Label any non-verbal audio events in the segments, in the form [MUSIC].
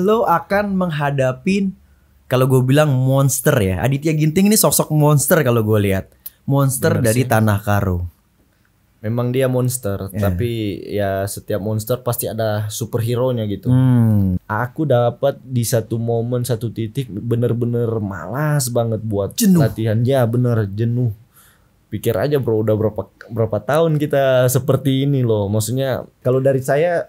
lo akan menghadapi kalau gue bilang monster ya. Aditya Ginting ini sosok monster kalau gue lihat. Monster Bener dari sih. tanah karo. Memang dia monster, yeah. tapi ya setiap monster pasti ada superhero-nya gitu. Hmm. Aku dapat di satu momen satu titik bener-bener malas banget buat jenuh. latihan. Ya bener jenuh. Pikir aja bro, udah berapa berapa tahun kita seperti ini loh. Maksudnya kalau dari saya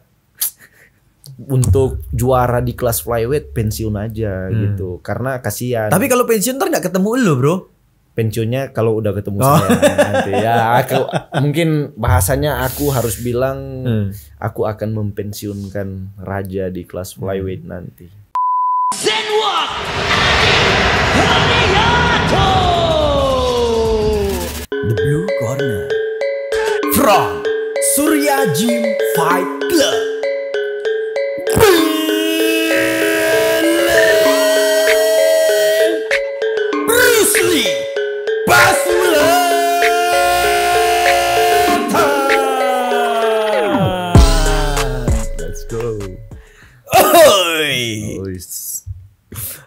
untuk juara di kelas flyweight pensiun aja hmm. gitu karena kasihan tapi kalau pensiun ntar nggak ketemu lo bro pensiunnya kalau udah ketemu oh. saya nanti ya aku mungkin bahasanya aku harus bilang hmm. aku akan mempensiunkan raja di kelas hmm. flyweight nanti Zenwalk The Blue Corner From Surya Gym Fight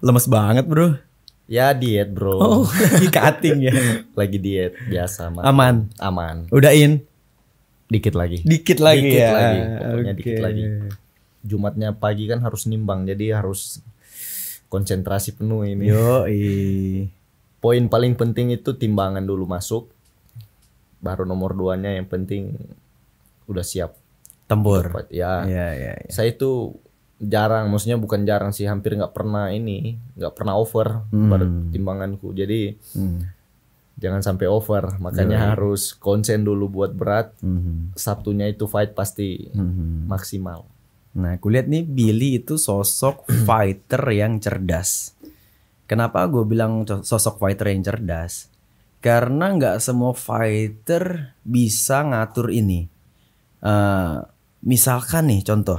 Lemes banget, Bro. Ya diet bro oh, Lagi [LAUGHS] cutting ya Lagi diet biasa man. Aman Aman Udah in Dikit lagi Dikit lagi dikit ya lagi. Pokoknya okay. dikit lagi Jumatnya pagi kan harus nimbang Jadi harus konsentrasi penuh ini Yoi poin paling penting itu timbangan dulu masuk baru nomor duanya yang penting udah siap tempur ya. Ya, ya, ya saya itu jarang maksudnya bukan jarang sih hampir nggak pernah ini nggak pernah over hmm. timbanganku jadi hmm jangan sampai over makanya yeah. Iya. harus konsen dulu buat berat hmm sabtunya itu fight pasti hmm maksimal nah kulihat nih Billy itu sosok [CLEARS THROAT] fighter yang cerdas Kenapa gue bilang sosok fighter yang cerdas? Karena nggak semua fighter bisa ngatur ini. Uh, misalkan nih contoh,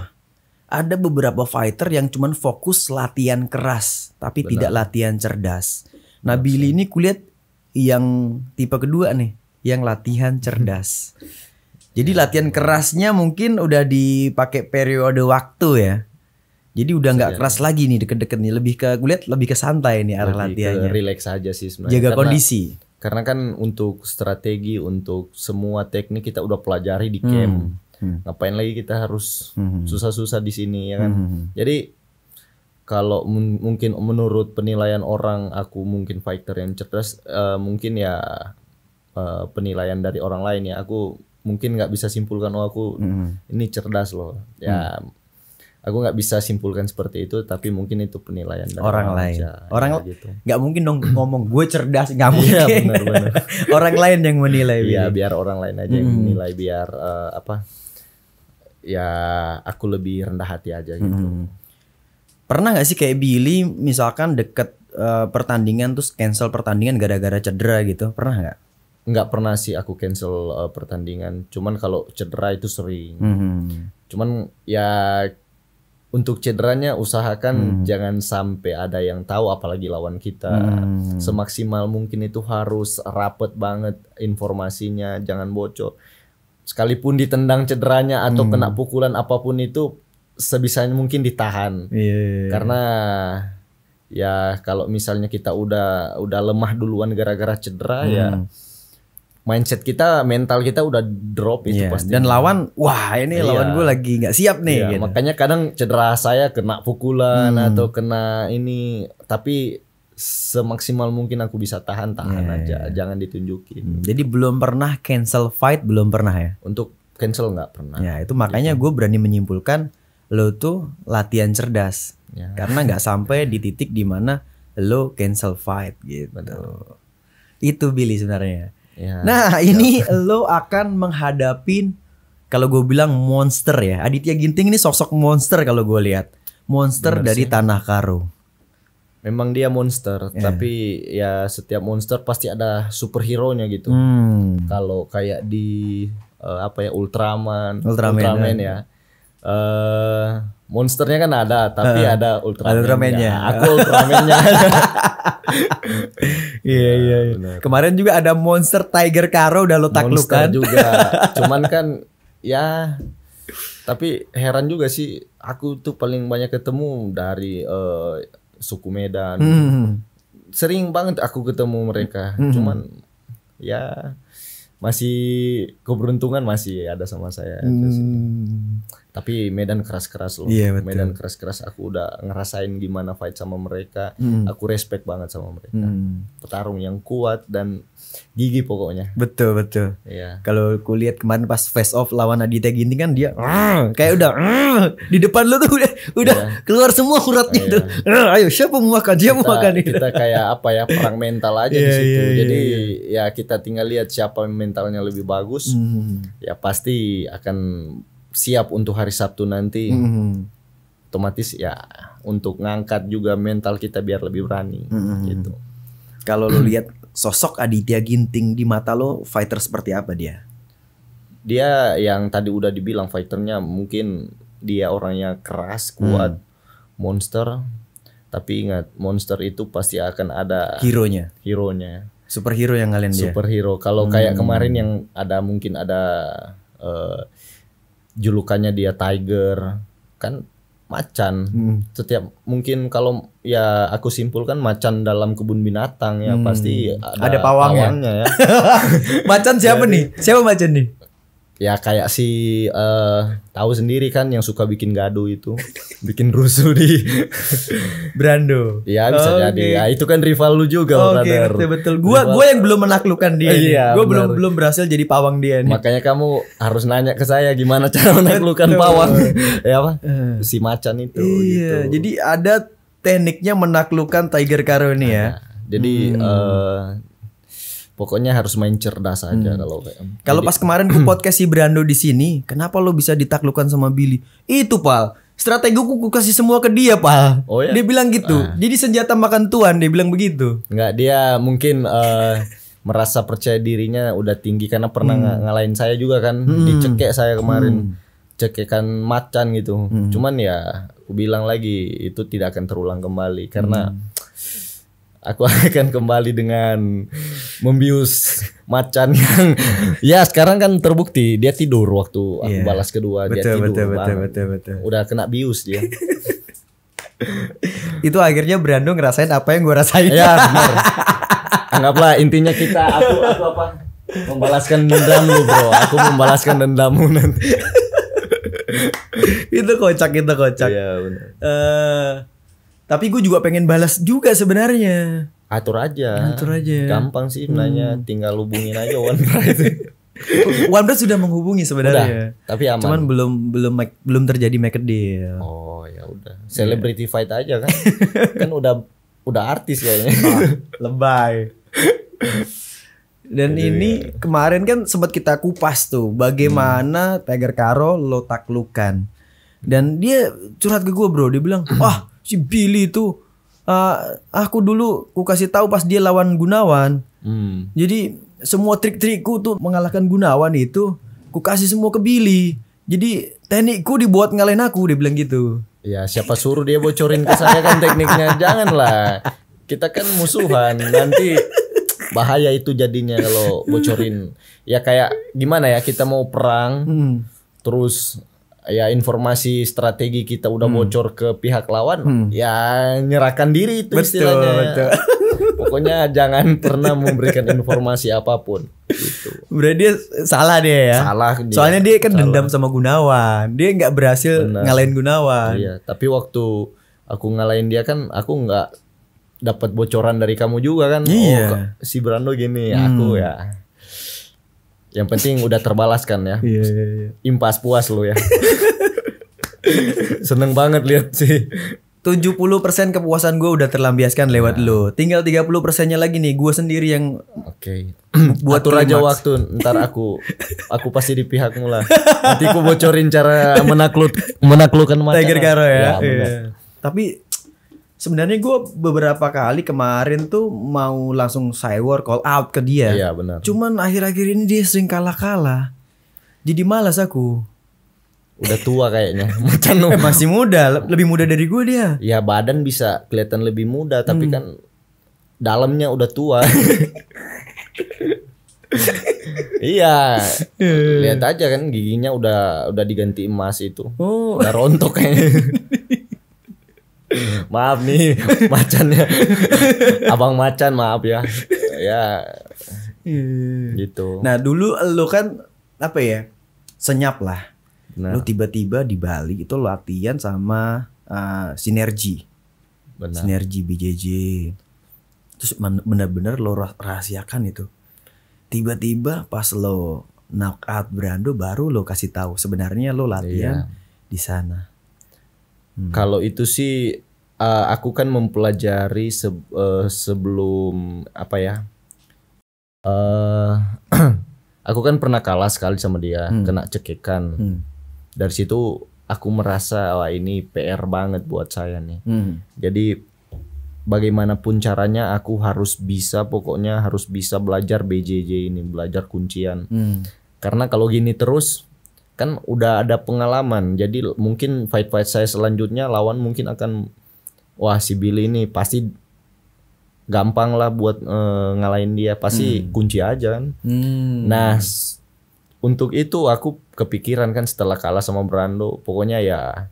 ada beberapa fighter yang cuman fokus latihan keras tapi Benar. tidak latihan cerdas. Nah Benar. Billy ini kulihat yang tipe kedua nih, yang latihan cerdas. [LAUGHS] Jadi ya. latihan kerasnya mungkin udah dipakai periode waktu ya. Jadi udah nggak keras lagi nih deket-deket nih, lebih ke gue lihat lebih ke santai nih arah latihannya. Relax aja sih sebenarnya. Jaga karena, kondisi. Karena kan untuk strategi untuk semua teknik kita udah pelajari di hmm. camp. Hmm. Hmm. Ngapain lagi kita harus hmm. susah-susah di sini ya kan. Hmm. hmm Jadi kalau mungkin menurut penilaian orang aku mungkin fighter yang cerdas uh, mungkin ya uh, penilaian dari orang lain ya aku mungkin nggak bisa simpulkan oh aku hmm. ini cerdas loh. Ya hmm aku nggak bisa simpulkan seperti itu tapi mungkin itu penilaian dari orang, lain aja, orang ya, gitu. nggak mungkin dong ngomong gue cerdas nggak iya, mungkin ya, bener, bener. [LAUGHS] orang lain yang menilai ya biar orang lain aja yang mm-hmm. menilai biar uh, apa ya aku lebih rendah hati aja gitu hmm. pernah nggak sih kayak Billy misalkan deket uh, pertandingan terus cancel pertandingan gara-gara cedera gitu pernah nggak nggak pernah sih aku cancel uh, pertandingan cuman kalau cedera itu sering -hmm. cuman ya untuk cederanya usahakan hmm. jangan sampai ada yang tahu apalagi lawan kita hmm. semaksimal mungkin itu harus rapet banget informasinya jangan bocor sekalipun ditendang cederanya atau hmm. kena pukulan apapun itu sebisanya mungkin ditahan yeah. Iya, iya. karena ya kalau misalnya kita udah udah lemah duluan gara-gara cedera ya hmm. ya mindset kita, mental kita udah drop itu yeah. pasti. Dan lawan, wah ini yeah. lawan gue lagi nggak siap nih. Yeah. Gitu. Makanya kadang cedera saya kena pukulan hmm. atau kena ini, tapi semaksimal mungkin aku bisa tahan tahan yeah. aja, iya. jangan ditunjukin. Hmm. Jadi belum pernah cancel fight, belum pernah ya? Untuk cancel nggak pernah. Ya itu makanya gitu. gue berani menyimpulkan lo tuh latihan cerdas, yeah. karena nggak [LAUGHS] sampai di titik dimana lo cancel fight gitu. Betul. Itu Billy sebenarnya Ya. Nah, iya. ini lo akan menghadapin kalau gue bilang monster ya. Aditya Ginting ini sosok monster kalau gue lihat. Monster Benar dari sih. tanah karo. Memang dia monster, yeah. tapi ya setiap monster pasti ada superhero-nya gitu. Hmm. Kalau kayak di uh, apa ya Ultraman, Ultraman, Ultraman ya. ya. uh, monsternya kan ada, tapi uh, ada Ultraman. Ultraman Ultramannya. Aku Ultramannya. [LAUGHS] Iya iya. iya, iya. Kemarin juga ada monster Tiger Karo udah lo taklukan. Monster [LAUGHS] juga. Cuman kan ya tapi heran juga sih aku tuh paling banyak ketemu dari uh, suku Medan. Hmm, hmm, hmm. Sering banget aku ketemu mereka. Hmm, hmm. Cuman ya masih keberuntungan masih ada sama saya. Hmm tapi Medan keras-keras loh. yeah, iya, Medan keras-keras aku udah ngerasain gimana fight sama mereka. Mm. Aku respect banget sama mereka. Mm. Petarung yang kuat dan gigi pokoknya. Betul, betul. yeah. Kalau lihat kemarin pas face off lawan Aditya Ginting kan dia ah, kayak udah ah, di depan lu tuh udah udah yeah. keluar semua uratnya yeah. tuh. Ah, ayo siapa mau makan? Siapa mau makan? kita, Kita kayak apa ya perang mental aja yeah, di situ. Yeah, iya, Jadi yeah. ya kita tinggal lihat siapa mentalnya lebih bagus. Mm. Ya pasti akan siap untuk hari Sabtu nanti mm -hmm. otomatis ya untuk ngangkat juga mental kita biar lebih berani mm -hmm. gitu kalau lo lihat sosok Aditya Ginting di mata lo fighter seperti apa dia dia yang tadi udah dibilang fighternya mungkin dia orangnya keras hmm. kuat mm. monster tapi ingat monster itu pasti akan ada hero nya hero nya superhero yang kalian dia superhero kalau hmm. kayak kemarin yang ada mungkin ada uh, julukannya dia Tiger kan macan hmm. setiap mungkin kalau ya aku simpulkan macan dalam kebun binatang ya hmm. pasti ada, ada pawangnya, ya. [LAUGHS] macan siapa Jadi, nih siapa macan nih ya kayak si uh, tahu sendiri kan yang suka bikin gaduh itu [LAUGHS] bikin rusuh di [LAUGHS] Brando ya bisa okay. jadi ya itu kan rival lu juga oke okay, betul betul gua rival. gua yang belum menaklukkan dia iya, gua belum belum berhasil jadi pawang dia nih makanya kamu harus nanya ke saya gimana cara menaklukkan pawang [LAUGHS] ya apa uh. si macan itu iya gitu. jadi ada tekniknya menaklukkan Tiger Karo ini ya uh, jadi hmm. uh, pokoknya harus main cerdas aja hmm. kalau kayak Kalau pas kemarin ku podcast si Brando di sini, kenapa lo bisa ditaklukkan sama Billy? Itu pal, strategiku ku kasih semua ke dia pal. Oh ya. Dia bilang gitu. Ah. Jadi senjata makan tuan, dia bilang begitu. Enggak, dia mungkin uh, merasa percaya dirinya udah tinggi karena pernah hmm. ngalahin saya juga kan, hmm. dicekek saya kemarin. Hmm. Cekekan macan gitu. Hmm. Cuman ya aku bilang lagi itu tidak akan terulang kembali karena hmm aku [LAUGHS] akan kembali dengan membius macan yang ya sekarang kan terbukti dia tidur waktu aku yeah. balas kedua betul, dia tidur betul, betul, betul, betul. udah kena bius dia [LAUGHS] itu akhirnya Brando ngerasain apa yang gue rasain ya [LAUGHS] benar anggaplah intinya kita aku aku apa membalaskan dendam lu bro aku membalaskan dendammu nanti itu kocak itu kocak ya, benar. Uh, tapi gue juga pengen balas juga sebenarnya. Atur aja. Atur aja. Gampang sih sebenarnya, hmm. tinggal hubungin aja OneDrive. [LAUGHS] OnePlus sudah menghubungi sebenarnya. Udah, tapi aman. Cuman belum belum belum terjadi make a deal. Oh ya udah. Celebrity yeah. fight aja kan. [LAUGHS] kan udah udah artis kayaknya. ini. Ah, lebay. Dan Aduh, ini ya. kemarin kan sempat kita kupas tuh bagaimana hmm. Tiger Karo lo taklukan. Dan dia curhat ke gue bro, dia bilang, [CLEARS THROAT] "Wah, si Billy itu uh, aku dulu ku kasih tahu pas dia lawan Gunawan. Hmm. Jadi semua trik-trikku tuh mengalahkan Gunawan itu ku kasih semua ke Billy. Jadi teknikku dibuat ngalahin aku dia bilang gitu. Ya siapa suruh dia bocorin ke saya kan tekniknya [LAUGHS] janganlah. Kita kan musuhan nanti bahaya itu jadinya kalau bocorin. Ya kayak gimana ya kita mau perang hmm. terus ya informasi strategi kita udah hmm. bocor ke pihak lawan hmm. ya nyerahkan diri itu betul, istilahnya betul. [LAUGHS] pokoknya jangan pernah memberikan informasi apapun gitu. berarti dia salah dia ya salah dia. soalnya dia kan salah. dendam sama Gunawan dia nggak berhasil Benar. ngalahin Gunawan iya tapi waktu aku ngalahin dia kan aku nggak dapat bocoran dari kamu juga kan iya. oh si Brando gini hmm. aku ya yang penting udah terbalaskan ya. Iya, iya, iya. Impas puas lu ya. [LAUGHS] Seneng banget lihat sih. 70% kepuasan gue udah terlambiaskan lewat nah. lo. Tinggal 30%-nya lagi nih gue sendiri yang Oke. Okay. [CLEARS THROAT] buat Atur aja waktu ntar aku [LAUGHS] aku pasti di pihakmu lah. Nanti aku bocorin cara menakluk menaklukkan mata. Tiger Karo ya. ya iya. Tapi sebenarnya gue beberapa kali kemarin tuh mau langsung cyber call out ke dia. Iya benar. Cuman akhir-akhir ini dia sering kalah-kalah. Jadi malas aku. Udah tua kayaknya. [LAUGHS] Macan [LAUGHS] eh, masih muda, lebih muda dari gue dia. Ya badan bisa kelihatan lebih muda, tapi hmm. kan dalamnya udah tua. [LAUGHS] iya. Lihat aja kan giginya udah udah diganti emas itu. Oh. Udah rontok kayaknya maaf nih [LAUGHS] macannya abang macan maaf ya ya iya. gitu nah dulu lu kan apa ya senyap lah nah. lu tiba-tiba di Bali itu lo latihan sama uh, sinergi Benar. sinergi BJJ terus benar-benar lo rahasiakan itu tiba-tiba pas lo knockout Brando baru lo kasih tahu sebenarnya lo latihan iya. di sana Hmm. Kalau itu sih uh, aku kan mempelajari se uh, sebelum apa ya? Uh, [CLEARS THROAT] aku kan pernah kalah sekali sama dia, hmm. kena cekikan. Hmm. Dari situ aku merasa wah ini PR banget buat saya nih. Hmm. Jadi bagaimanapun caranya aku harus bisa pokoknya harus bisa belajar BJJ ini, belajar kuncian. Hmm. Karena kalau gini terus kan udah ada pengalaman jadi mungkin fight fight saya selanjutnya lawan mungkin akan wah si Billy ini pasti gampang lah buat e, ngalahin dia pasti hmm. kunci aja kan hmm. nah untuk itu aku kepikiran kan setelah kalah sama Brando pokoknya ya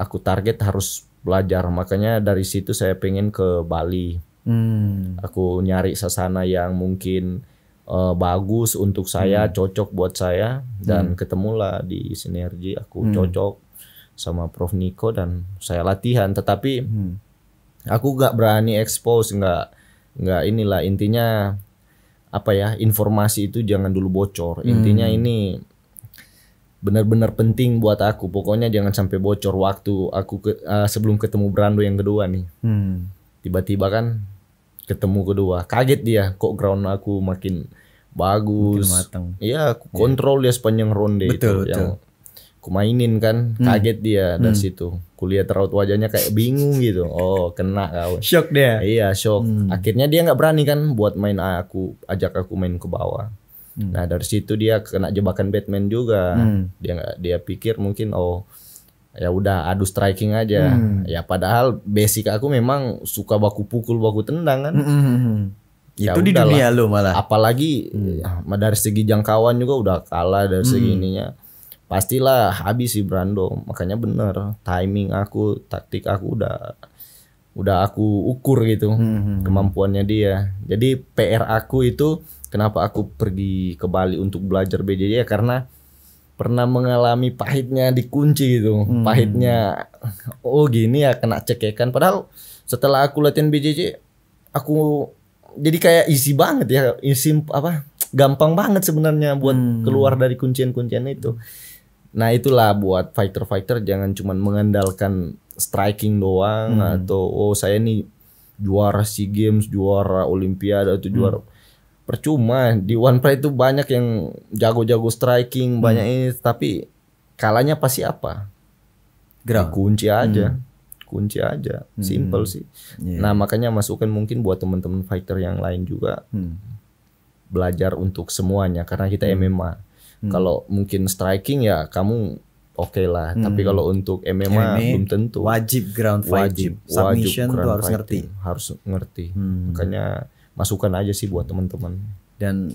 aku target harus belajar makanya dari situ saya pengen ke Bali hmm. aku nyari sasana yang mungkin uh, bagus untuk saya, hmm. cocok buat saya dan hmm. ketemulah di sinergi aku hmm. cocok sama Prof Niko dan saya latihan tetapi hmm. aku gak berani expose nggak nggak inilah intinya apa ya informasi itu jangan dulu bocor hmm. intinya ini benar-benar penting buat aku pokoknya jangan sampai bocor waktu aku ke, uh, sebelum ketemu Brando yang kedua nih hmm. tiba-tiba hmm. Tiba -tiba kan ketemu kedua kaget dia kok ground aku makin bagus. iya Iya, kontrol yeah. dia sepanjang ronde betul, itu betul. yang kumainin kan hmm. kaget dia hmm. dari situ kuliah raut wajahnya kayak bingung gitu oh kena kau shock dia iya shock hmm. akhirnya dia nggak berani kan buat main aku ajak aku main ke bawah hmm. nah dari situ dia kena jebakan Batman juga hmm. dia nggak dia pikir mungkin oh ya udah adu striking aja hmm. ya padahal basic aku memang suka baku pukul baku tendang kan hmm. hmm, hmm, hmm ya itu di dunia lo malah apalagi hmm. Ya, dari segi jangkauan juga udah kalah dari hmm. segi ininya pastilah habis si Brando makanya bener timing aku taktik aku udah udah aku ukur gitu hmm. hmm, hmm. kemampuannya dia jadi PR aku itu kenapa aku pergi ke Bali untuk belajar BJJ ya karena pernah mengalami pahitnya dikunci gitu hmm. pahitnya oh gini ya kena cekekan padahal setelah aku latihan BJJ aku jadi kayak easy banget ya easy apa gampang banget sebenarnya buat hmm. keluar dari kuncian-kuncian itu nah itulah buat fighter-fighter jangan cuma mengandalkan striking doang hmm. atau oh saya nih juara sea games juara olimpiade atau juara hmm. percuma di one play itu banyak yang jago-jago striking hmm. banyak ini tapi kalanya pasti apa ground kunci aja hmm kunci aja hmm. simple sih yeah. nah makanya masukan mungkin buat teman-teman fighter yang lain juga hmm. belajar untuk semuanya karena kita hmm. MMA hmm. kalau mungkin striking ya kamu oke okay lah hmm. tapi kalau untuk MMA, MMA belum tentu wajib ground fighting wajib, submission wajib harus ngerti harus ngerti hmm. makanya masukan aja sih buat teman-teman dan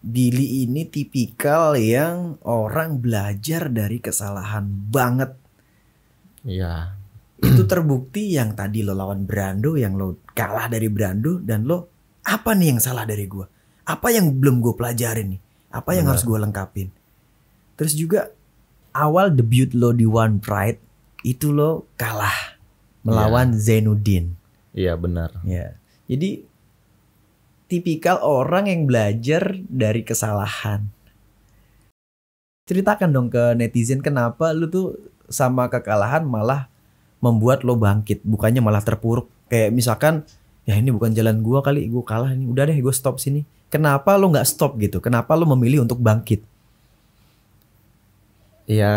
Billy ini tipikal yang orang belajar dari kesalahan banget. Iya, itu terbukti yang tadi lo lawan Brando yang lo kalah dari Brando dan lo apa nih yang salah dari gue apa yang belum gue pelajarin nih apa yang Benar. harus gue lengkapin terus juga awal debut lo di One Pride itu lo kalah melawan yeah. Zainuddin iya benar ya jadi tipikal orang yang belajar dari kesalahan ceritakan dong ke netizen kenapa lu tuh sama kekalahan malah membuat lo bangkit bukannya malah terpuruk kayak misalkan ya ini bukan jalan gua kali gua kalah ini udah deh gua stop sini kenapa lo nggak stop gitu kenapa lo memilih untuk bangkit ya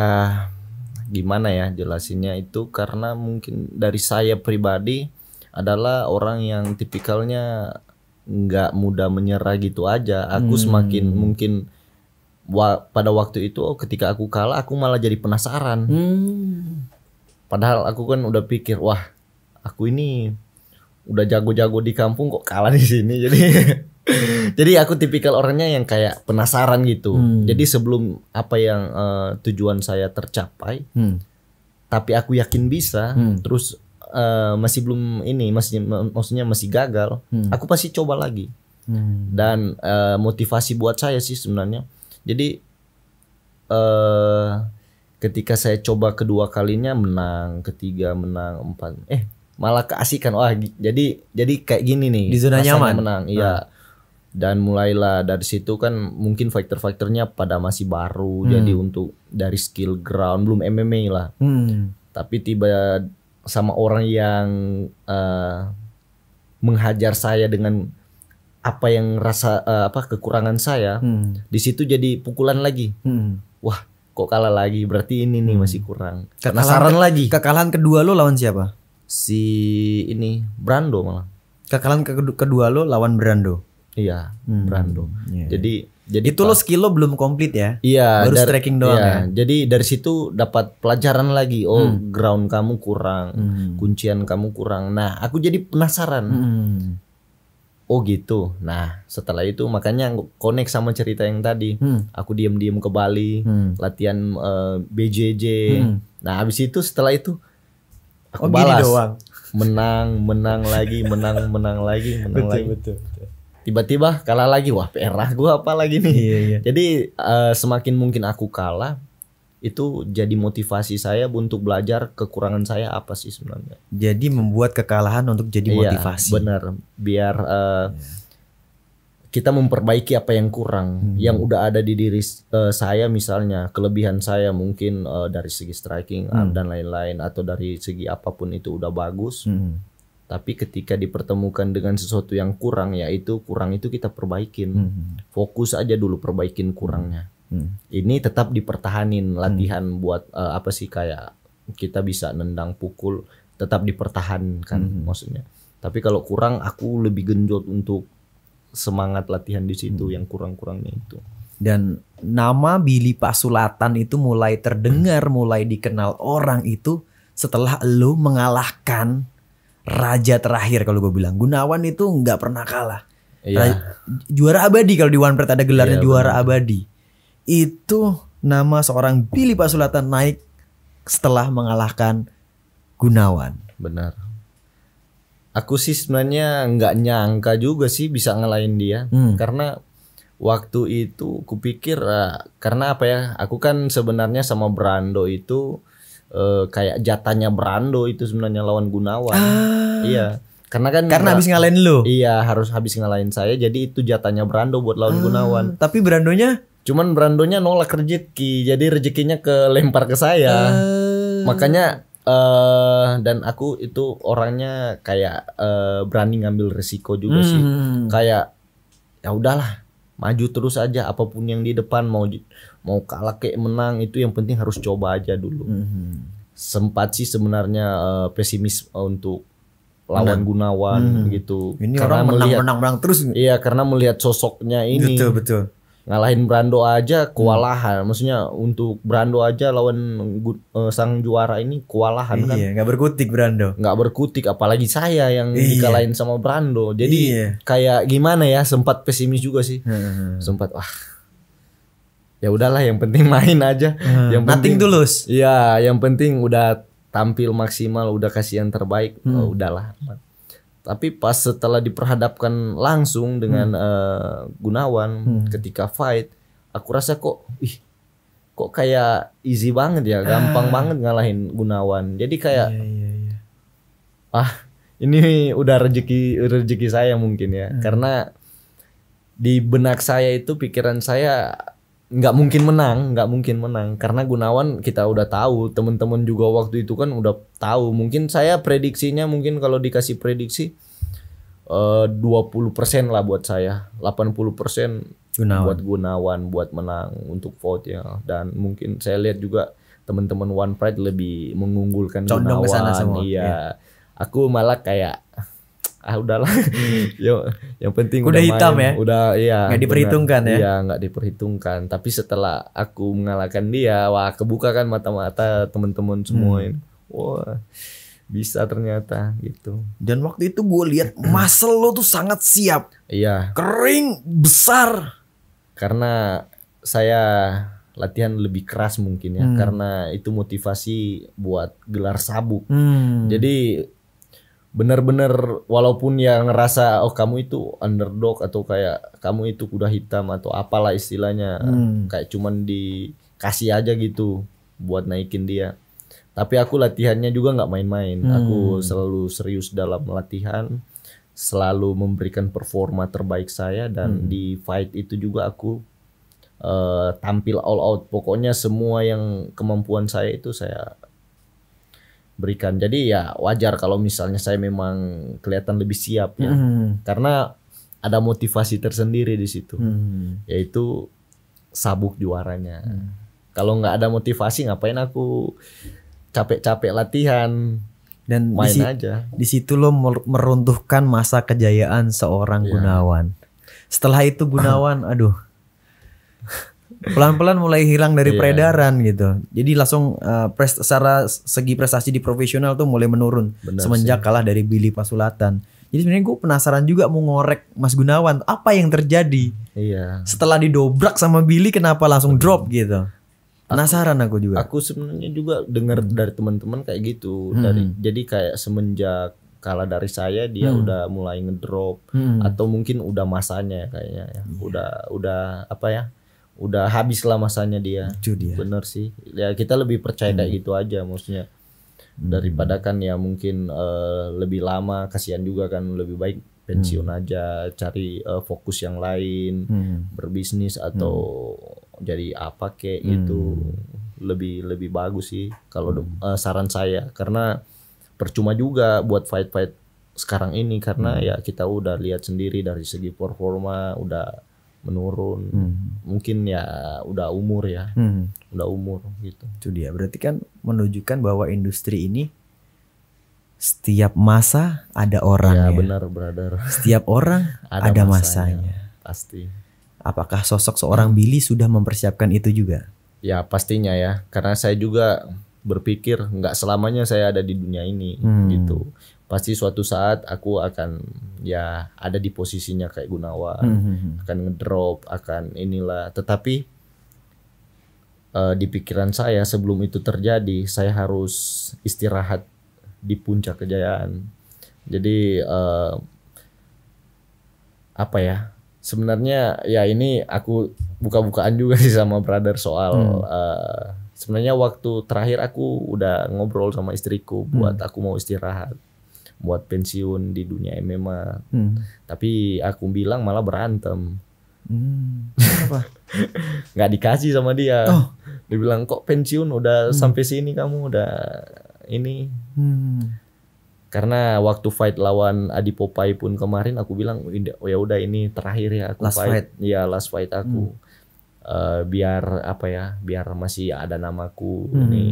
gimana ya jelasinnya itu karena mungkin dari saya pribadi adalah orang yang tipikalnya nggak mudah menyerah gitu aja aku hmm. semakin mungkin wa pada waktu itu ketika aku kalah aku malah jadi penasaran hmm Padahal aku kan udah pikir, wah aku ini udah jago-jago di kampung kok kalah di sini. Jadi [LAUGHS] jadi aku tipikal orangnya yang kayak penasaran gitu. Hmm. Jadi sebelum apa yang uh, tujuan saya tercapai, hmm. tapi aku yakin bisa, hmm. terus uh, masih belum ini, masih maksudnya masih gagal, hmm. aku pasti coba lagi. Hmm. Dan uh, motivasi buat saya sih sebenarnya. Jadi uh, ketika saya coba kedua kalinya menang ketiga menang empat eh malah keasikan wah jadi jadi kayak gini nih di zona nyaman menang hmm. dan mulailah dari situ kan mungkin faktor faktornya pada masih baru hmm. jadi untuk dari skill ground belum MMA lah hmm. tapi tiba sama orang yang uh, menghajar saya dengan apa yang rasa uh, apa kekurangan saya hmm. di situ jadi pukulan lagi hmm. wah kok kalah lagi berarti ini nih masih hmm. kurang penasaran lagi kekalahan kedua lo lawan siapa si ini Brando malah kekalahan ke kedua lo lawan Brando iya hmm. Brando yeah. Iya. jadi jadi itu lo skill lo belum komplit ya iya baru dari, tracking doang iya, ya jadi dari situ dapat pelajaran lagi oh hmm. ground kamu kurang hmm. kuncian kamu kurang nah aku jadi penasaran hmm oh gitu nah setelah itu makanya connect sama cerita yang tadi hmm. aku diam-diam ke Bali hmm. latihan uh, eh, BJJ hmm. nah abis itu setelah itu aku oh, balas doang. menang menang lagi menang menang lagi [LAUGHS] menang betul, lagi betul, tiba-tiba kalah lagi wah perah gua apa lagi nih iya, iya. jadi uh, semakin mungkin aku kalah itu jadi motivasi saya untuk belajar kekurangan saya apa sih sebenarnya. Jadi membuat kekalahan untuk jadi iya, motivasi. Iya, benar. Biar uh, eh, yeah. kita memperbaiki apa yang kurang, hmm. yang udah ada di diri uh, saya misalnya, kelebihan saya mungkin uh, dari segi striking hmm. dan lain-lain atau dari segi apapun itu udah bagus. Hmm. Tapi ketika dipertemukan dengan sesuatu yang kurang, yaitu kurang itu kita perbaikin. Hmm. Fokus aja dulu perbaikin kurangnya Hmm. ini tetap dipertahanin hmm. latihan hmm. buat uh, apa sih kayak kita bisa nendang pukul tetap dipertahankan hmm. maksudnya tapi kalau kurang aku lebih genjot untuk semangat latihan di situ hmm. yang kurang-kurangnya itu dan nama Billy Pasulatan itu mulai terdengar mulai dikenal orang itu setelah lo mengalahkan raja terakhir kalau gue bilang Gunawan itu nggak pernah kalah Iya. Raja, juara abadi kalau di One Pride ada gelarnya iya, juara bener. abadi itu nama seorang Billy Pasulatan naik setelah mengalahkan Gunawan. Benar. Aku sih sebenarnya nggak nyangka juga sih bisa ngelain dia hmm. karena waktu itu kupikir uh, karena apa ya aku kan sebenarnya sama Brando itu uh, kayak jatanya Brando itu sebenarnya lawan Gunawan. Ah. Iya. Karena kan Karena habis ngalahin lu. Iya, harus habis ngalahin saya. Jadi itu jatanya Brando buat lawan ah, Gunawan. Tapi Brandonya Cuman Brandonya nolak rezeki, jadi rezekinya kelempar ke saya. Uh. Makanya uh, dan aku itu orangnya kayak uh, berani ngambil resiko juga hmm. sih. Kayak ya udahlah, maju terus aja apapun yang di depan mau mau kalah kayak menang itu yang penting harus coba aja dulu. Hmm. Sempat sih sebenarnya uh, pesimis untuk lawan menang. Gunawan hmm. gitu. Ini karena orang menang, melihat, menang menang terus. Iya, karena melihat sosoknya ini. Betul betul ngalahin Brando aja hmm. kewalahan. Hmm. Maksudnya untuk Brando aja lawan uh, sang juara ini kewalahan iya, kan. Iya, nggak berkutik Brando. Nggak berkutik apalagi saya yang iya. dikalahin sama Brando. Jadi iya. kayak gimana ya sempat pesimis juga sih. Hmm. hmm, hmm. Sempat wah ya udahlah yang penting [LAUGHS] main aja. Hmm. Yang penting tulus. Iya, yang penting udah tampil maksimal, udah kasih yang terbaik, hmm. oh, udahlah tapi pas setelah diperhadapkan langsung dengan hmm. uh, Gunawan hmm. ketika fight aku rasa kok ih kok kayak easy banget ya gampang ah. banget ngalahin Gunawan jadi kayak iya, iya, iya. ah ini udah rezeki rezeki saya mungkin ya hmm. karena di benak saya itu pikiran saya nggak mungkin menang, nggak mungkin menang karena Gunawan kita udah tahu, temen-temen juga waktu itu kan udah tahu. Mungkin saya prediksinya mungkin kalau dikasih prediksi eh, uh, 20% lah buat saya, 80% Gunawan. buat Gunawan buat menang untuk vote ya. Dan mungkin saya lihat juga temen-temen One Pride lebih mengunggulkan Condong Gunawan. semua. Iya. Ya. Aku malah kayak ah udahlah hmm. [LAUGHS] yang yang penting udah, udah hitam main, ya udah iya nggak diperhitungkan bener. ya iya nggak diperhitungkan tapi setelah aku mengalahkan dia wah kebuka kan mata-mata teman-teman semua hmm. wah bisa ternyata gitu dan waktu itu gue lihat muscle lo tuh sangat siap iya kering besar karena saya latihan lebih keras mungkin ya hmm. karena itu motivasi buat gelar sabuk. Hmm. Jadi bener-bener walaupun ya ngerasa oh kamu itu underdog atau kayak kamu itu kuda hitam atau apalah istilahnya hmm. kayak cuman dikasih aja gitu buat naikin dia tapi aku latihannya juga nggak main-main hmm. aku selalu serius dalam latihan selalu memberikan performa terbaik saya dan hmm. di fight itu juga aku uh, tampil all out pokoknya semua yang kemampuan saya itu saya berikan. Jadi ya wajar kalau misalnya saya memang kelihatan lebih siap ya. Hmm. Karena ada motivasi tersendiri di situ. Hmm. Yaitu sabuk juaranya. Hmm. Kalau nggak ada motivasi ngapain aku capek-capek latihan dan main di, aja. Di situ lo meruntuhkan masa kejayaan seorang yeah. Gunawan. Setelah itu Gunawan, [CLEARS THROAT] aduh pelan-pelan mulai hilang dari yeah. peredaran gitu. Jadi langsung uh, pres secara segi prestasi di profesional tuh mulai menurun Benar semenjak sih. kalah dari Billy Pasulatan. Jadi sebenarnya gue penasaran juga mau ngorek Mas Gunawan apa yang terjadi. Iya. Setelah didobrak sama Billy kenapa langsung drop gitu? Penasaran aku, aku juga. Aku sebenarnya juga dengar dari teman-teman kayak gitu. Hmm. Dari jadi kayak semenjak kalah dari saya dia hmm. udah mulai ngedrop hmm. atau mungkin udah masanya kayaknya ya. Iya. Udah udah apa ya? udah habis lah masanya dia. dia. Bener sih. Ya kita lebih percaya kayak hmm. gitu aja maksudnya. Hmm. Daripada kan ya mungkin uh, lebih lama kasihan juga kan lebih baik pensiun hmm. aja, cari uh, fokus yang lain, hmm. berbisnis atau hmm. jadi apa kayak gitu. hmm. itu lebih lebih bagus sih kalau hmm. uh, saran saya karena percuma juga buat fight-fight sekarang ini karena hmm. ya kita udah lihat sendiri dari segi performa udah menurun hmm. mungkin ya udah umur ya hmm. udah umur gitu itu dia berarti kan menunjukkan bahwa industri ini setiap masa ada orang ya, ya. benar brother setiap orang [LAUGHS] ada, ada masanya. masanya pasti apakah sosok seorang hmm. Billy sudah mempersiapkan itu juga ya pastinya ya karena saya juga berpikir nggak selamanya saya ada di dunia ini hmm. gitu pasti suatu saat aku akan ya ada di posisinya kayak Gunawan mm -hmm. akan ngedrop akan inilah tetapi uh, di pikiran saya sebelum itu terjadi saya harus istirahat di puncak kejayaan jadi uh, apa ya sebenarnya ya ini aku buka-bukaan juga [LAUGHS] sih sama brother soal mm. uh, sebenarnya waktu terakhir aku udah ngobrol sama istriku buat mm. aku mau istirahat buat pensiun di dunia MMA. Hmm. Tapi aku bilang malah berantem. Hmm. [LAUGHS] Nggak dikasih sama dia. Oh. Dia bilang kok pensiun udah hmm. sampai sini kamu udah ini. Hmm. Karena waktu fight lawan Adi Popai pun kemarin aku bilang oh ya udah ini terakhir ya aku last fight. fight. Ya last fight aku. Hmm. Uh, biar apa ya? Biar masih ada namaku hmm. ini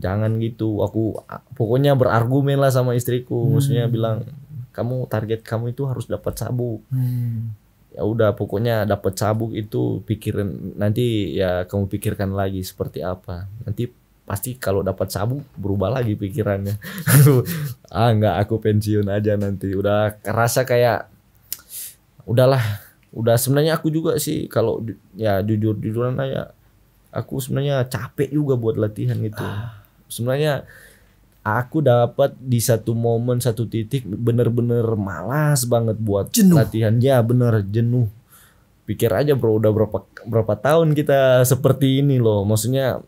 jangan gitu aku pokoknya berargumen lah sama istriku hmm. maksudnya bilang kamu target kamu itu harus dapat sabuk hmm. ya udah pokoknya dapat sabuk itu pikirin nanti ya kamu pikirkan lagi seperti apa nanti pasti kalau dapat sabuk berubah lagi pikirannya [LAUGHS] ah nggak aku pensiun aja nanti udah kerasa kayak udahlah udah sebenarnya aku juga sih kalau ya jujur jujuran aja aku sebenarnya capek juga buat latihan gitu ah sebenarnya aku dapat di satu momen satu titik bener-bener malas banget buat jenuh. latihan ya bener jenuh pikir aja bro udah berapa berapa tahun kita seperti ini loh maksudnya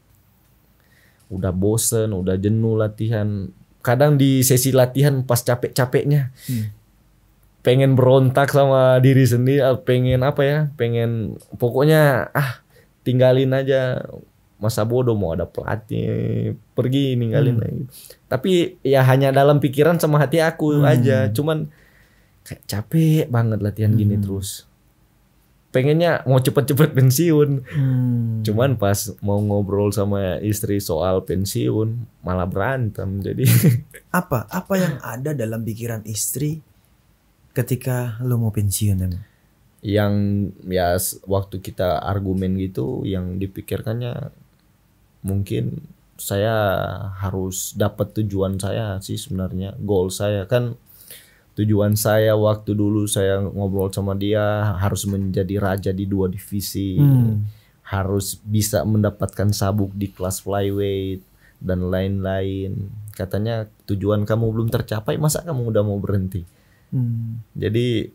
udah bosen udah jenuh latihan kadang di sesi latihan pas capek-capeknya hmm. pengen berontak sama diri sendiri pengen apa ya pengen pokoknya ah tinggalin aja masa bodoh mau ada pelatih pergi ninggalin hmm. gitu. Tapi ya hanya dalam pikiran sama hati aku hmm. aja. Cuman kayak capek banget latihan hmm. gini terus. Pengennya mau cepet-cepet pensiun. Hmm. Cuman pas mau ngobrol sama istri soal pensiun malah berantem. Jadi [LAUGHS] apa? Apa yang ada dalam pikiran istri ketika lo mau pensiun emang? yang ya waktu kita argumen gitu yang dipikirkannya mungkin saya harus dapat tujuan saya sih sebenarnya goal saya kan tujuan saya waktu dulu saya ngobrol sama dia harus menjadi raja di dua divisi hmm. harus bisa mendapatkan sabuk di kelas flyweight dan lain-lain katanya tujuan kamu belum tercapai masa kamu udah mau berhenti hmm. jadi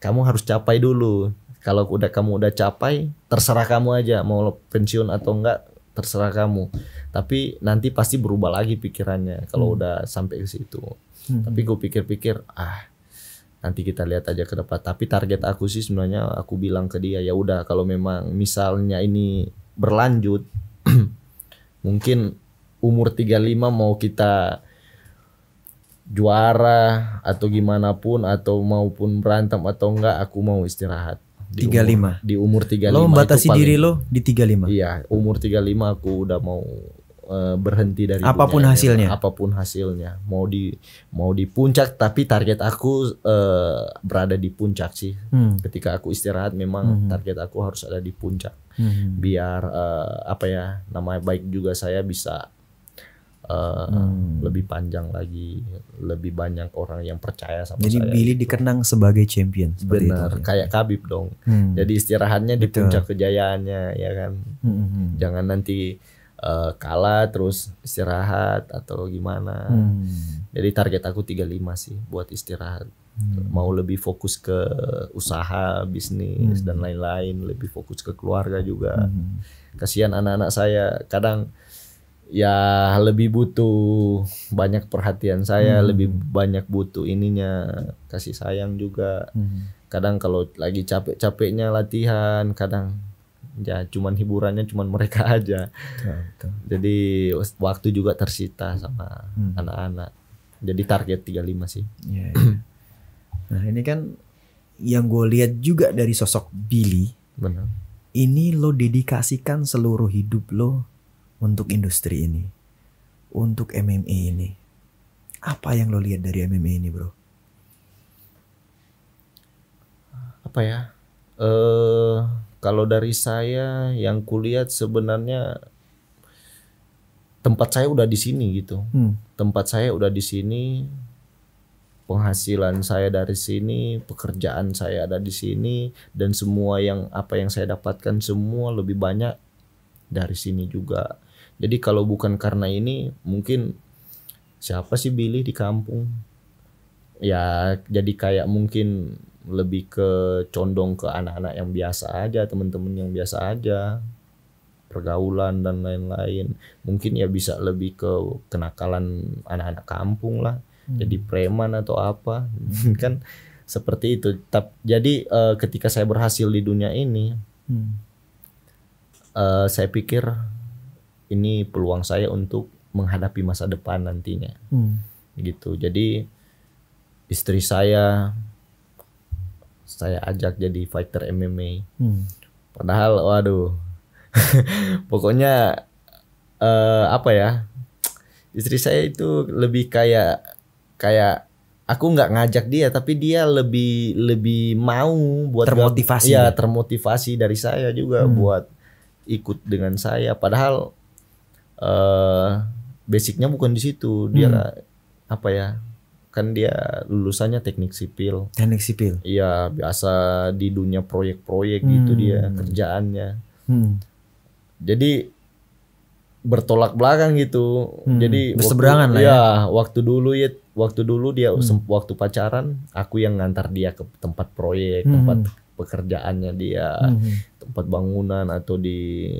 kamu harus capai dulu kalau udah kamu udah capai terserah kamu aja mau pensiun atau enggak terserah kamu tapi nanti pasti berubah lagi pikirannya kalau hmm. udah sampai ke situ hmm. tapi gue pikir-pikir ah nanti kita lihat aja ke depan tapi target aku sih sebenarnya aku bilang ke dia ya udah kalau memang misalnya ini berlanjut [CLEARS THROAT] mungkin umur 35 mau kita juara atau gimana pun atau maupun berantem atau enggak aku mau istirahat di lima Umur, di umur 35. Lo batasi paling, diri lo di 35. Iya, umur 35 aku udah mau eh, berhenti dari apapun dunia, hasilnya. Ya, apapun hasilnya. Mau di mau di puncak tapi target aku uh, berada di puncak sih. Hmm. Ketika aku istirahat memang hmm. target aku harus ada di puncak. Hmm. Biar uh, apa ya namanya baik juga saya bisa Eh, hmm. lebih panjang lagi, lebih banyak orang yang percaya sama Jadi saya. Jadi Billy gitu. dikenang sebagai champion. Benar, itu, ya? kayak Kabib dong. Hmm. Jadi istirahatnya di Betul. puncak kejayaannya, ya kan. Hmm. hmm, hmm. Jangan nanti uh, kalah terus istirahat atau gimana. Hmm. Jadi target aku 35 sih buat istirahat. Hmm. Mau lebih fokus ke usaha, bisnis hmm. dan lain-lain, lebih fokus ke keluarga juga. Hmm. Kasihan anak-anak saya kadang ya lebih butuh banyak perhatian saya, hmm. lebih banyak butuh ininya kasih sayang juga. Hmm. Kadang kalau lagi capek-capeknya latihan, kadang ya cuman hiburannya cuman mereka [LAUGHS] aja. Betul, Jadi waktu juga tersita sama hmm. anak-anak. Hmm. Jadi target 35 sih. ya, ya. [CLEARS THROAT] nah, ini kan yang gue lihat juga dari sosok Billy. Benar. Ini lo dedikasikan seluruh hidup lo untuk industri ini, untuk MMA ini. Apa yang lo lihat dari MMA ini, bro? Apa ya? Eh, uh, kalau dari saya yang kulihat sebenarnya tempat saya udah di sini gitu. Hmm. Tempat saya udah di sini, penghasilan saya dari sini, pekerjaan saya ada di sini, dan semua yang apa yang saya dapatkan semua lebih banyak dari sini juga jadi kalau bukan karena ini mungkin siapa sih Billy di kampung? Ya jadi kayak mungkin lebih ke condong ke anak-anak yang biasa aja, temen-temen yang biasa aja, pergaulan dan lain-lain. Mungkin ya bisa lebih ke kenakalan anak-anak kampung lah, hmm. jadi preman atau apa, hmm. [LAUGHS] kan seperti itu. jadi eh, ketika saya berhasil di dunia ini, hmm. Eh, saya pikir ini peluang saya untuk menghadapi masa depan nantinya hmm. gitu jadi istri saya saya ajak jadi fighter MMA hmm. padahal waduh [LAUGHS] pokoknya uh, apa ya istri saya itu lebih kayak kayak aku nggak ngajak dia tapi dia lebih lebih mau buat termotivasi ya, ya? termotivasi dari saya juga hmm. buat ikut dengan saya padahal uh, basicnya bukan di situ dia hmm. apa ya kan dia lulusannya teknik sipil teknik sipil iya biasa di dunia proyek-proyek gitu hmm. gitu dia kerjaannya hmm. jadi bertolak belakang gitu hmm. jadi berseberangan lah ya. ya waktu dulu ya waktu dulu dia hmm. waktu pacaran aku yang ngantar dia ke tempat proyek hmm. tempat pekerjaannya dia hmm. tempat bangunan atau di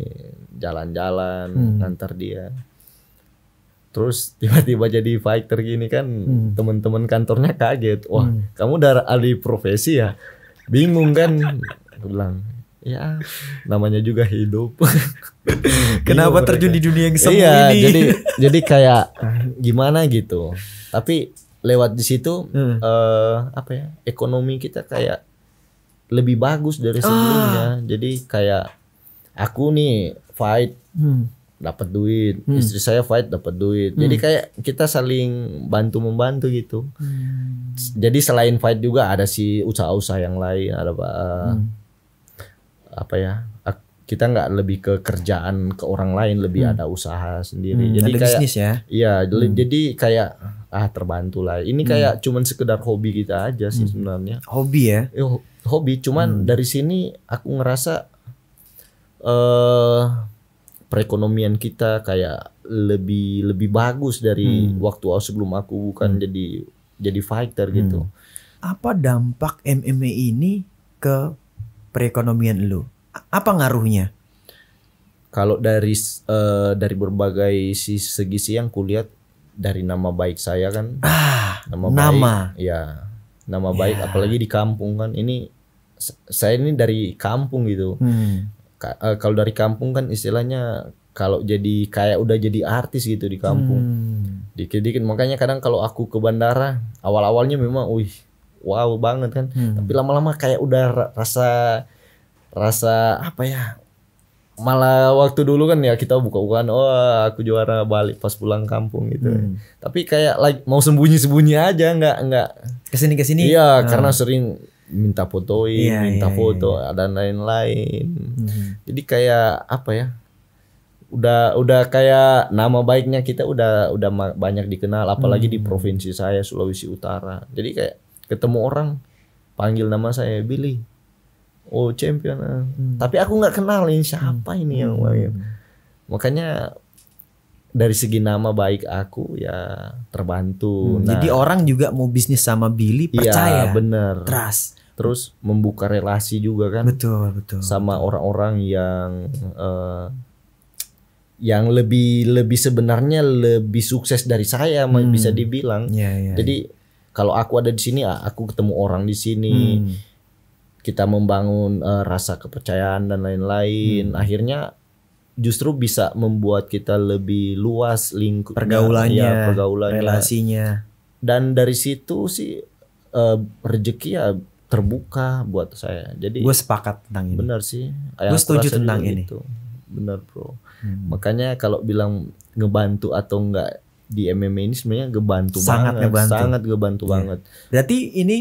jalan-jalan hmm. ngantar dia terus tiba-tiba jadi fighter gini kan hmm. teman-teman kantornya kaget wah hmm. kamu dari ahli profesi ya bingung kan bilang ya namanya juga hidup [LAUGHS] kenapa terjun di dunia yang semu iya, ini jadi [LAUGHS] jadi kayak gimana gitu tapi lewat di situ hmm. uh, apa ya ekonomi kita kayak lebih bagus dari ah. sebelumnya. Ah. Jadi kayak aku nih fight hmm. dapat duit, hmm. istri saya fight dapat duit. Hmm. Jadi kayak kita saling bantu membantu gitu. Hmm. Jadi selain fight juga ada si usaha-usaha yang lain, ada apa, eh, hmm. apa ya? Eh, kita nggak lebih ke kerjaan ke orang lain, lebih hmm. ada usaha sendiri. Hmm. Jadi kayak bisnis ya. Iya, hmm. jadi kayak ah terbantu lah. Ini hmm. kayak hmm. cuman sekedar hobi kita aja sih hmm. sebenarnya. Hobi ya? hobi cuman hmm. dari sini aku ngerasa uh, perekonomian kita kayak lebih lebih bagus dari hmm. waktu sebelum aku bukan hmm. jadi jadi fighter gitu. hmm. gitu. Apa dampak MMA ini ke perekonomian lu? Apa ngaruhnya? Kalau dari uh, dari berbagai sisi, segi sih yang kulihat dari nama baik saya kan. Ah, nama, nama. baik. Ya nama ya. baik yeah. apalagi di kampung kan ini saya ini dari kampung gitu hmm. uh, kalau dari kampung kan istilahnya kalau jadi kayak udah jadi artis gitu di kampung dikit hmm. dikit-dikit makanya kadang kalau aku ke bandara awal-awalnya memang wih wow banget kan hmm. tapi lama-lama kayak udah rasa rasa apa ya malah waktu dulu kan ya kita buka-bukaan oh aku juara balik pas pulang kampung gitu hmm. tapi kayak like, mau sembunyi-sembunyi aja nggak nggak kesini kesini iya hmm. karena sering minta fotoin yeah, minta yeah, iya, foto yeah. dan lain-lain hmm. jadi kayak apa ya udah udah kayak nama baiknya kita udah udah banyak dikenal apalagi hmm. di provinsi saya Sulawesi Utara jadi kayak ketemu orang panggil nama saya Billy oh champion ah. hmm. tapi aku nggak kenal ini siapa hmm. ini yang hmm. main hmm. makanya dari segi nama baik aku ya terbantu hmm. nah, jadi orang juga mau bisnis sama Billy iya, percaya ya, bener trust terus membuka relasi juga kan betul betul sama orang-orang yang uh, yang lebih lebih sebenarnya lebih sukses dari saya hmm. bisa dibilang ya, ya, jadi ya. kalau aku ada di sini aku ketemu orang di sini hmm kita membangun uh, rasa kepercayaan dan lain-lain hmm. akhirnya justru bisa membuat kita lebih luas lingkup ya, pergaulannya, ya, pergaulannya relasinya dan dari situ sih uh, eh, rezeki ya terbuka buat saya jadi gue sepakat tentang ini benar sih gue setuju tentang ini itu. benar bro hmm. makanya kalau bilang ngebantu atau enggak di MMA ini sebenarnya ngebantu sangat banget ngebantu. sangat ngebantu yeah. banget berarti ini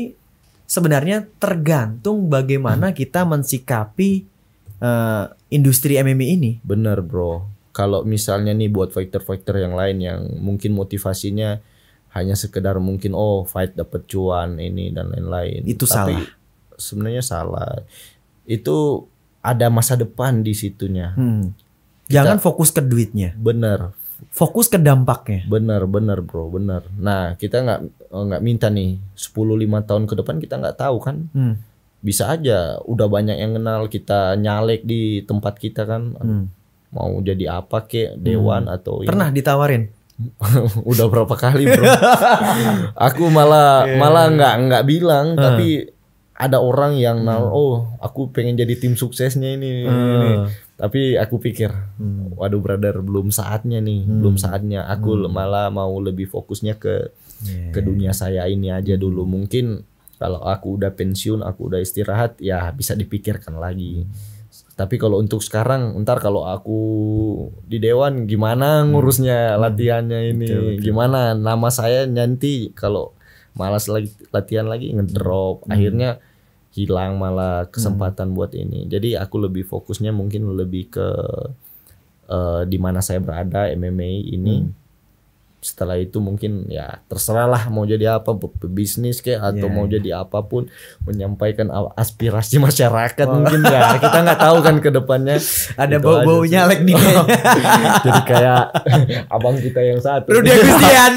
sebenarnya tergantung bagaimana hmm. kita mensikapi uh, industri MMA ini. Bener bro. Kalau misalnya nih buat fighter-fighter yang lain yang mungkin motivasinya hanya sekedar mungkin oh fight dapat cuan ini dan lain-lain. Itu Tapi salah. Sebenarnya salah. Itu ada masa depan di situnya. Hmm. Jangan kita, fokus ke duitnya. Bener. Fokus ke dampaknya. Bener, bener bro, bener. Nah kita nggak Oh, nggak minta nih sepuluh lima tahun ke depan kita nggak tahu kan. Hmm. Bisa aja udah banyak yang kenal kita nyalek di tempat kita kan. Hmm. Mau jadi apa kek, dewan hmm. atau Pernah ini. ditawarin? [LAUGHS] udah berapa kali, Bro? [LAUGHS] aku malah yeah. malah nggak nggak bilang hmm. tapi ada orang yang hmm. oh aku pengen jadi tim suksesnya ini, hmm. ini. tapi aku pikir hmm. waduh brother belum saatnya nih hmm. belum saatnya aku hmm. malah mau lebih fokusnya ke Iya. ke dunia saya ini aja dulu mungkin kalau aku udah pensiun aku udah istirahat ya bisa dipikirkan lagi hmm. tapi kalau untuk sekarang ntar kalau aku di dewan gimana hmm. ngurusnya hmm. latihannya ini gimana nama saya nanti kalau malas lagi latihan lagi ngedrop akhirnya hilang malah kesempatan hmm. buat ini jadi aku lebih fokusnya mungkin lebih ke uh, di mana saya berada MMA ini hmm setelah itu mungkin ya terserah lah mau jadi apa bisnis kayak atau yeah. mau jadi apapun menyampaikan aspirasi masyarakat wow. Oh. mungkin ya kita nggak tahu kan ke depannya ada gitu bau baunya lek nih oh. jadi kayak [LAUGHS] abang kita yang satu Rudy iya. Agustian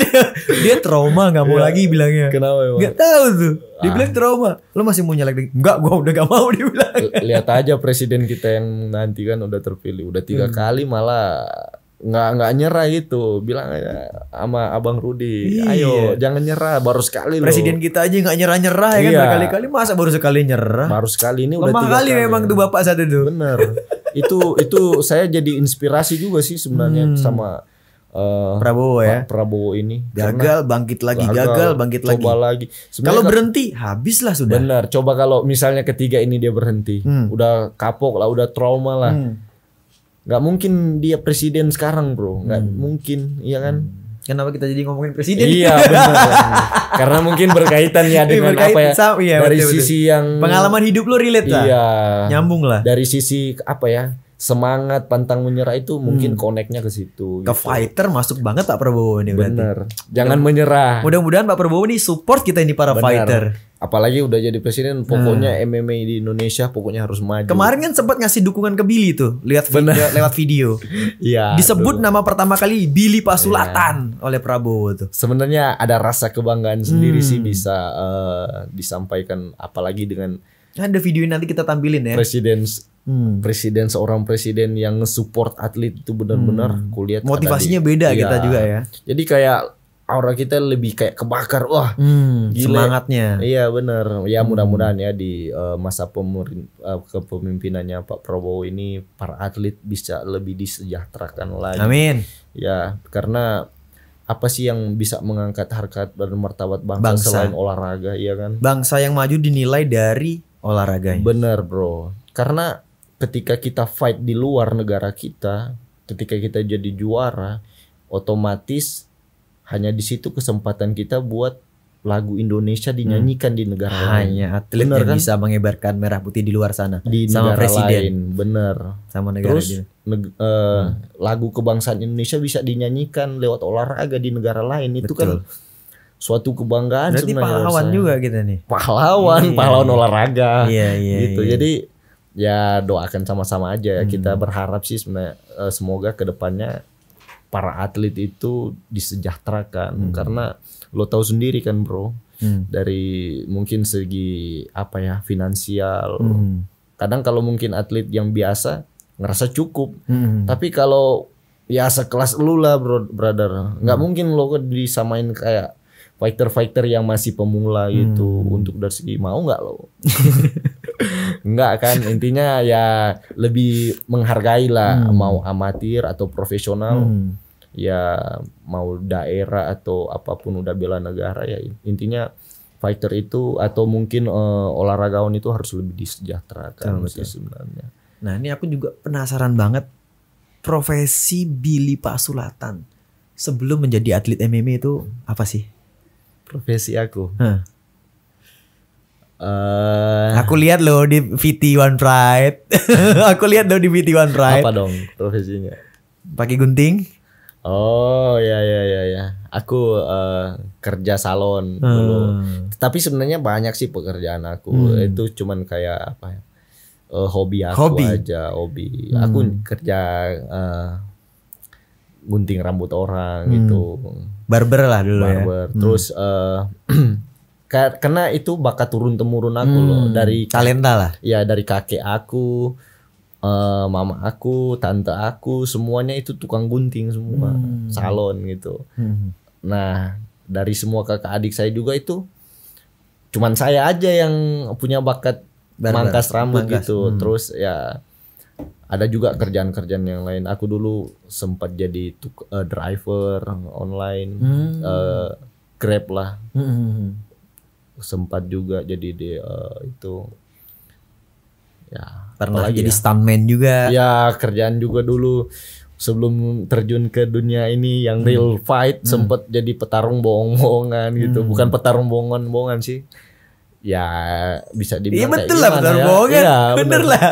dia trauma nggak mau yeah. lagi bilangnya kenapa nggak tahu tuh dia ah. trauma lo masih mau nyalek enggak gua udah gak mau [LAUGHS] dia bilang lihat aja presiden kita yang nanti kan udah terpilih udah tiga hmm. kali malah nggak nggak nyerah gitu bilang aja sama abang Rudi ayo iya. jangan nyerah baru sekali presiden kita aja nggak nyerah nyerah ya kan? iya. kan berkali-kali masa baru sekali nyerah baru sekali ini lemah udah tiga kali, memang tuh bapak saat itu bener [LAUGHS] itu itu saya jadi inspirasi juga sih sebenarnya hmm. sama uh, Prabowo ya Prabowo ini gagal bangkit lagi gagal, gagal bangkit lagi coba lagi kalau berhenti habislah sudah benar coba kalau misalnya ketiga ini dia berhenti hmm. udah kapok lah udah trauma lah hmm nggak mungkin dia presiden sekarang bro nggak hmm. mungkin iya kan hmm. Kenapa kita jadi ngomongin presiden? Iya [LAUGHS] benar. Karena mungkin berkaitan ya iya, dengan berkaitan, apa ya sama, iya, dari betul, sisi yang pengalaman hidup lo relate lah. Iya. Nyambung lah. Dari sisi apa ya? semangat pantang menyerah itu mungkin hmm. koneknya ke situ. Ke gitu. fighter masuk banget Pak Prabowo ini berarti. Jangan menyerah. Mudah-mudahan Pak Prabowo ini support kita ini para Bener. fighter. Apalagi udah jadi presiden, pokoknya hmm. MMA di Indonesia pokoknya harus maju. Kemarin kan sempat ngasih dukungan ke Billy tuh, lihat video, lewat video. [LAUGHS] Iya. Disebut nama pertama kali Billy Pasulatan ya. oleh Prabowo tuh. Sebenarnya ada rasa kebanggaan sendiri hmm. sih bisa uh, disampaikan apalagi dengan Kan ada ini nanti kita tampilin ya. Presiden hmm. presiden seorang presiden yang support atlet itu benar-benar hmm. kulihat motivasinya di, beda ya, kita iya. juga ya. Jadi kayak aura kita lebih kayak kebakar wah hmm, semangatnya iya benar ya hmm. mudah-mudahan ya di uh, masa pemerin, uh, kepemimpinannya Pak Prabowo ini para atlet bisa lebih disejahterakan lagi amin ya karena apa sih yang bisa mengangkat harkat dan martabat bangsa, bangsa selain olahraga ya kan bangsa yang maju dinilai dari olahraganya. Bener bro. Karena ketika kita fight di luar negara kita, ketika kita jadi juara, otomatis hanya di situ kesempatan kita buat lagu Indonesia hmm. dinyanyikan hmm. di negara lain. Hanya atlet bener, yang kan? bisa mengibarkan merah putih di luar sana di sama negara presiden. Lain, bener. Sama negara Terus neg uh, hmm. lagu kebangsaan Indonesia bisa dinyanyikan lewat olahraga di negara lain. Itu kan Betul. kan suatu kebanggaan Berarti sebenarnya. pahlawan juga kita nih. Pahlawan, iya, pahlawan iya. olahraga. Iya, iya. Gitu. Iya. Jadi ya doakan sama-sama aja ya. Hmm. Kita berharap sih sebenarnya eh, semoga kedepannya para atlet itu disejahterakan hmm. karena lo tahu sendiri kan bro hmm. dari mungkin segi apa ya finansial hmm. kadang kalau mungkin atlet yang biasa ngerasa cukup hmm. tapi kalau ya sekelas lu lah bro brother nggak hmm. mungkin lo disamain kayak fighter-fighter yang masih pemula hmm. gitu hmm. untuk dari segi mau nggak lo? [LAUGHS] nggak kan intinya ya lebih menghargai lah hmm. mau amatir atau profesional hmm. ya mau daerah atau apapun udah bela negara ya intinya fighter itu atau mungkin uh, olahragawan itu harus lebih disejahterakan oh, sebenarnya. Nah ini aku juga penasaran banget profesi Billy Pasulatan sebelum menjadi atlet MMA itu apa sih? profesi aku. Huh. Uh, eh, aku lihat lo di VT One Pride. [LAUGHS] aku lihat lo di VT One Pride. Apa dong profesinya? Pakai gunting. Oh ya ya ya ya. Aku uh, kerja salon hmm. dulu. Tapi sebenarnya banyak sih pekerjaan aku. Hmm. Itu cuman kayak apa ya? Uh, hobi aku hobi. aja, hobi. Hmm. Aku kerja uh, gunting rambut orang hmm. gitu. Barber lah dulu ya. Barber. ya. Terus hmm. uh, [CLEARS THROAT] karena itu bakat turun temurun aku hmm. loh dari talenta lah. Ya dari kakek aku, uh, mama aku, tante aku, semuanya itu tukang gunting semua, hmm. salon gitu. Hmm. Nah, dari semua kakak adik saya juga itu cuman saya aja yang punya bakat Barber. mangkas rambut mangkas. gitu. Hmm. Terus ya ada juga kerjaan-kerjaan yang lain. Aku dulu sempat jadi tuk, uh, driver online, hmm. uh, grab lah. Hmm, hmm, hmm. Sempat juga jadi di uh, itu. Ya pernah lagi jadi ya? stuntman juga. Ya kerjaan juga dulu sebelum terjun ke dunia ini yang hmm. real fight hmm. sempat jadi petarung bohong-bohongan gitu. Hmm. Bukan petarung bohongan-bohongan sih. Ya bisa dibilang. Iya betul lah petarung ya. Ya, bener, bener lah.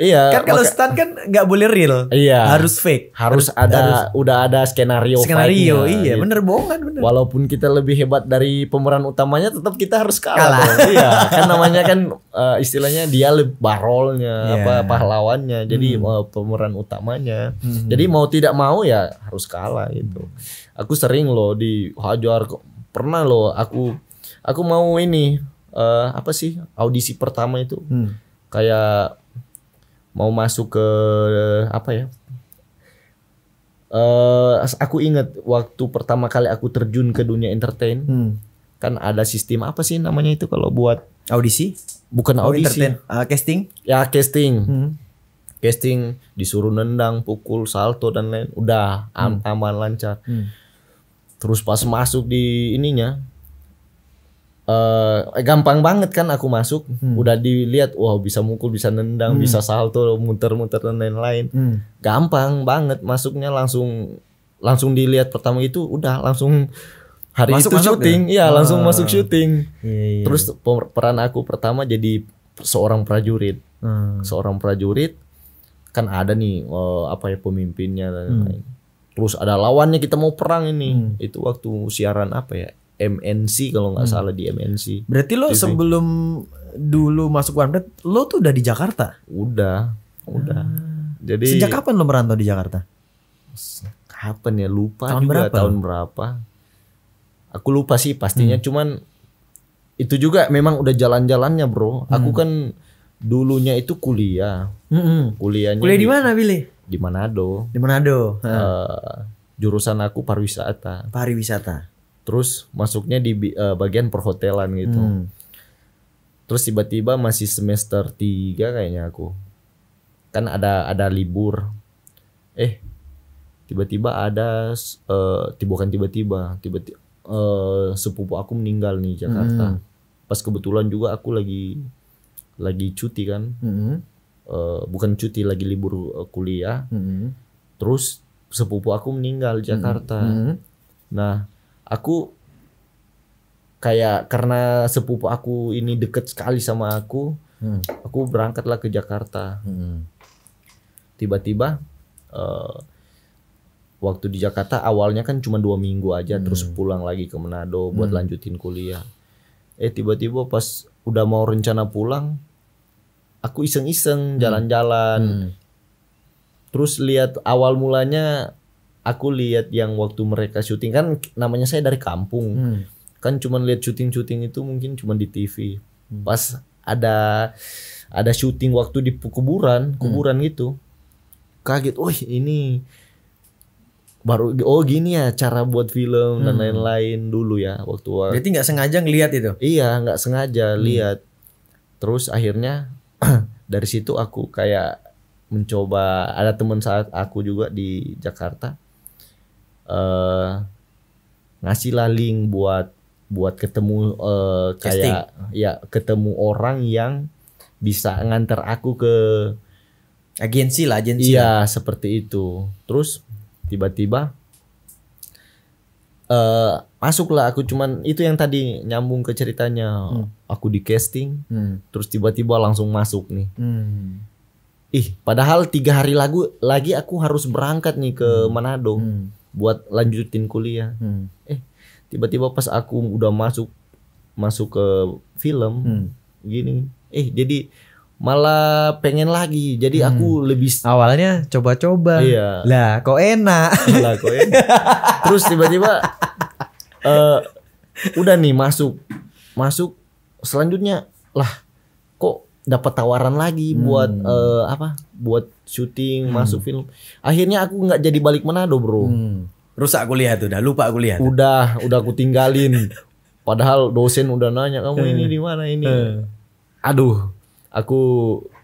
Iya. Kan kalau maka... kan nggak boleh real. Iya. Harus fake. Harus ada harus. udah ada skenario. Skenario iya gitu. bener bohongan bener. Walaupun kita lebih hebat dari pemeran utamanya tetap kita harus kalah. kalah. [LAUGHS] iya. Kan namanya kan uh, istilahnya dia barolnya yeah. apa pahlawannya. Jadi hmm. uh, pemeran utamanya. Hmm. Jadi mau tidak mau ya harus kalah gitu. Aku sering loh di dihajar pernah loh aku aku mau ini uh, apa sih audisi pertama itu. Hmm. Kayak mau masuk ke apa ya? Uh, aku ingat waktu pertama kali aku terjun ke dunia entertain, hmm. kan ada sistem apa sih namanya itu kalau buat audisi? Bukan oh, audisi, entertain. uh, casting? Ya casting, hmm. casting disuruh nendang, pukul, salto dan lain, udah hmm. aman lancar. Hmm. Terus pas masuk di ininya, uh, gampang banget kan aku masuk hmm. udah dilihat wow bisa mukul bisa nendang hmm. bisa salto muter-muter dan lain-lain hmm. gampang banget masuknya langsung langsung dilihat pertama itu udah langsung hari masuk, itu masuk gitu? syuting ya, oh. langsung ah. masuk syuting iya, iya. iya. terus peran aku pertama jadi seorang prajurit hmm. seorang prajurit kan ada nih uh, apa ya pemimpinnya dan hmm. lain-lain terus ada lawannya kita mau perang ini hmm. itu waktu siaran apa ya MNC kalau nggak hmm. salah di MNC. Berarti lo TV. sebelum dulu masuk One lo tuh udah di Jakarta? Udah, udah. Hmm. Jadi sejak kapan lo merantau di Jakarta? Kapan ya lupa tahun juga berapa? tahun berapa. Aku lupa sih pastinya, hmm. cuman itu juga memang udah jalan-jalannya bro. Hmm. Aku kan dulunya itu kuliah, hmm. kuliahnya. Kuliah di mana Billy? Di Manado. Di Manado. Hmm. Uh, jurusan aku pariwisata. Pariwisata terus masuknya di uh, bagian perhotelan gitu hmm. terus tiba-tiba masih semester 3 kayaknya aku kan ada ada libur eh tiba-tiba ada uh, eh, tiba kan tiba-tiba tiba-tiba uh, eh, sepupu aku meninggal nih Jakarta hmm. pas kebetulan juga aku lagi lagi cuti kan hmm. uh, bukan cuti lagi libur kuliah hmm. terus sepupu aku meninggal Jakarta hmm. hmm. nah aku kayak karena sepupu aku ini deket sekali sama aku hmm. aku berangkatlah ke Jakarta tiba hmm. tiba-tiba uh, waktu di Jakarta awalnya kan cuma dua minggu aja hmm. terus pulang lagi ke Manado hmm. buat lanjutin kuliah eh tiba-tiba pas udah mau rencana pulang aku iseng-iseng hmm. jalan-jalan hmm. terus lihat awal mulanya aku lihat yang waktu mereka syuting kan namanya saya dari kampung hmm. kan cuma lihat syuting-syuting itu mungkin cuma di TV hmm. pas ada ada syuting waktu di kuburan kuburan hmm. gitu kaget oh ini baru oh gini ya cara buat film hmm. dan lain-lain dulu ya waktu waktu. Jadi nggak sengaja ngelihat itu iya nggak sengaja hmm. lihat terus akhirnya [CLEARS THROAT] dari situ aku kayak mencoba ada teman saat aku juga di Jakarta uh, ngasih laling buat buat ketemu uh, kayak ya ketemu orang yang bisa nganter aku ke agensi lah agensi iya lah. seperti itu terus tiba-tiba uh, masuklah aku cuman itu yang tadi nyambung ke ceritanya hmm. aku di casting hmm. terus tiba-tiba langsung masuk nih hmm. ih padahal tiga hari lagu lagi aku harus berangkat nih ke hmm. Manado hmm buat lanjutin kuliah. Hmm. Eh, tiba-tiba pas aku udah masuk masuk ke film hmm. gini, eh jadi malah pengen lagi. Jadi hmm. aku lebih awalnya coba-coba. Iya. Lah, kok enak. Lah, kok enak. [LAUGHS] Terus tiba-tiba uh, udah nih masuk. Masuk selanjutnya lah dapat tawaran lagi hmm. buat uh, apa buat syuting hmm. masuk film akhirnya aku nggak jadi balik Manado bro hmm. rusak kuliah tuh udah lupa kuliah tuh. udah udah aku tinggalin [LAUGHS] padahal dosen udah nanya kamu ini hmm. di mana ini hmm. aduh aku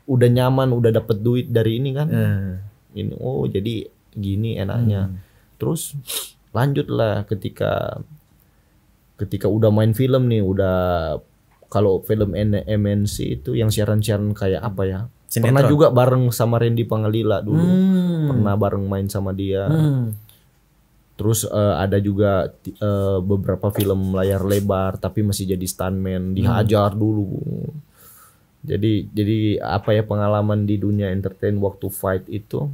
udah nyaman udah dapet duit dari ini kan hmm. ini oh jadi gini enaknya terus lanjutlah ketika ketika udah main film nih udah kalau film MNC itu yang siaran-siaran kayak apa ya? Sinetron. Pernah juga bareng sama Randy Pangalila dulu. Hmm. Pernah bareng main sama dia. Hmm. Terus uh, ada juga uh, beberapa film layar lebar tapi masih jadi stuntman, hmm. dihajar hmm. dulu. Jadi jadi apa ya pengalaman di dunia entertain waktu fight itu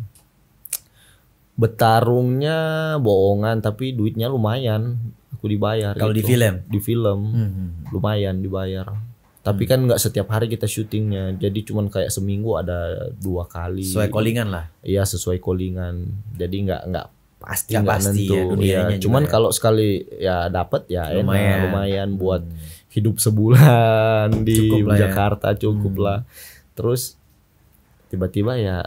betarungnya bohongan tapi duitnya lumayan aku dibayar kalau gitu. di film di film hmm, hmm, hmm. lumayan dibayar tapi hmm. kan nggak setiap hari kita syutingnya jadi cuman kayak seminggu ada dua kali sesuai callingan lah iya sesuai callingan jadi nggak nggak pasti nggak ya nentu iya, ya, ya cuman kalau ya. sekali ya dapat ya lumayan. enak lumayan hmm. buat hmm. hidup sebulan di cukup ya. Jakarta ya. cukup hmm. lah terus tiba-tiba ya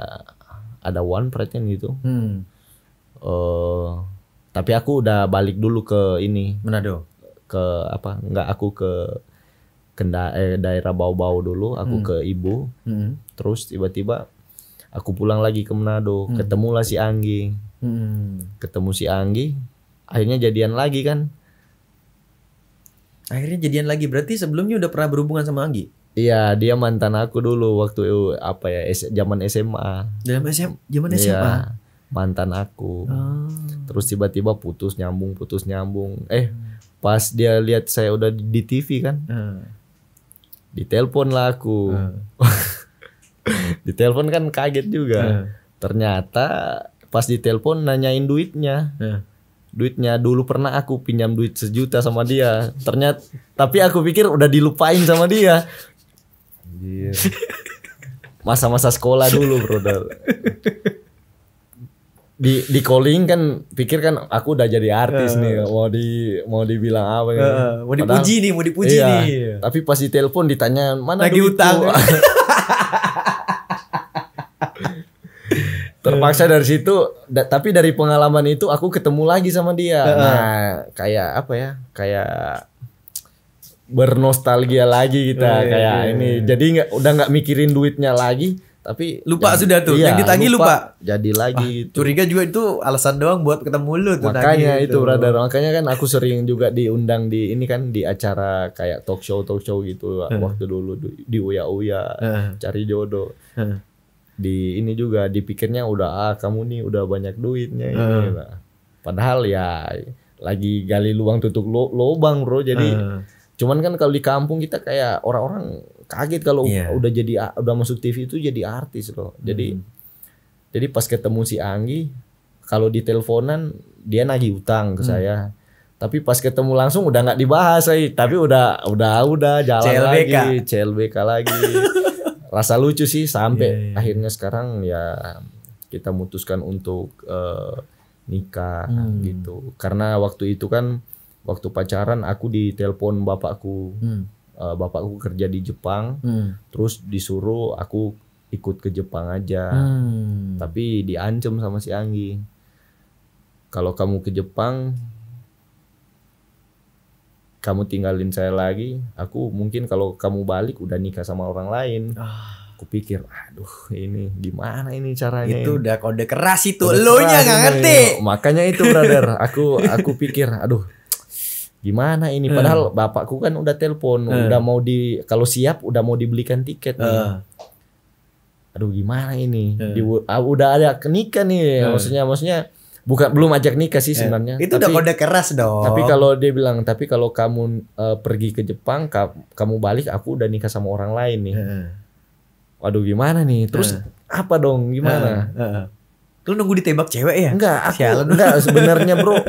ada one pretend gitu hmm. uh, tapi aku udah balik dulu ke ini. Manado. Ke apa? Enggak aku ke kenda eh, daerah bau-bau dulu, aku hmm. ke ibu. Hmm. Terus tiba-tiba aku pulang lagi ke Manado, hmm. ketemulah si Anggi. Hmm. Ketemu si Anggi, akhirnya jadian lagi kan. Akhirnya jadian lagi berarti sebelumnya udah pernah berhubungan sama Anggi? Iya, dia mantan aku dulu waktu apa ya, zaman SMA. Dalam SMA, zaman SMA. Ya mantan aku. Oh. Terus tiba-tiba putus nyambung, putus nyambung. Eh, hmm. pas dia lihat saya udah di, di TV kan. Hmm. Ditelepon lah aku. Hmm. [LAUGHS] ditelepon kan kaget juga. Hmm. Ternyata pas ditelepon nanyain duitnya. Hmm duitnya dulu pernah aku pinjam duit sejuta sama dia ternyata tapi aku pikir udah dilupain sama dia [LAUGHS] masa-masa sekolah dulu brother [LAUGHS] di di calling kan pikir kan aku udah jadi artis uh. nih mau di mau dibilang apa ya eh, eh, mau dipuji Padahal, nih mau dipuji iya, nih tapi pas di telepon ditanya mana lagi utang [LAUGHS] terpaksa dari situ da, tapi dari pengalaman itu aku ketemu lagi sama dia uh. nah kayak apa ya kayak bernostalgia lagi kita uh, kayak uh, ini iya. jadi nggak udah nggak mikirin duitnya lagi tapi lupa sudah tuh iya, yang ditagi lupa, lupa jadi lagi ah, gitu. curiga juga itu alasan doang buat ketemu lu tuh makanya itu, itu berada makanya kan aku sering juga diundang di ini kan di acara kayak talk show talk show gitu waktu dulu di uya uya cari jodoh di ini juga dipikirnya udah ah kamu nih udah banyak duitnya ini lah padahal ya lagi gali lubang tutup lo lubang bro jadi cuman kan kalau di kampung kita kayak orang-orang kaget kalau yeah. udah jadi udah masuk TV itu jadi artis loh. Jadi hmm. jadi pas ketemu si Anggi kalau di teleponan dia nagih utang ke hmm. saya. Tapi pas ketemu langsung udah nggak dibahas, lagi. Eh. tapi udah udah udah jalan CLBK. lagi, CLBK lagi. [LAUGHS] Rasa lucu sih sampai yeah, yeah. Iya. akhirnya sekarang ya kita mutuskan untuk uh, nikah hmm. gitu. Karena waktu itu kan waktu pacaran aku ditelepon bapakku. Hmm uh, bapakku kerja di Jepang hmm. terus disuruh aku ikut ke Jepang aja hmm. tapi diancam sama si Anggi kalau kamu ke Jepang kamu tinggalin saya lagi aku mungkin kalau kamu balik udah nikah sama orang lain ah aku pikir aduh ini gimana ini caranya itu udah kode keras itu nya nggak ngerti makanya itu brother aku aku pikir aduh gimana ini hmm. padahal uh. bapakku kan udah telepon uh. udah mau di kalau siap udah mau dibelikan tiket nih. Hmm. aduh gimana ini uh. di, uh, udah ada nikah nih uh. maksudnya maksudnya bukan belum ajak nikah sih sebenarnya itu tapi, udah kode keras dong tapi kalau dia bilang tapi kalau kamu uh, pergi ke Jepang ka, kamu balik aku udah nikah sama orang lain nih uh. waduh gimana nih terus uh. apa dong gimana uh. Uh. Lu nunggu ditembak cewek ya? Enggak, aku enggak sebenarnya bro. [LAUGHS]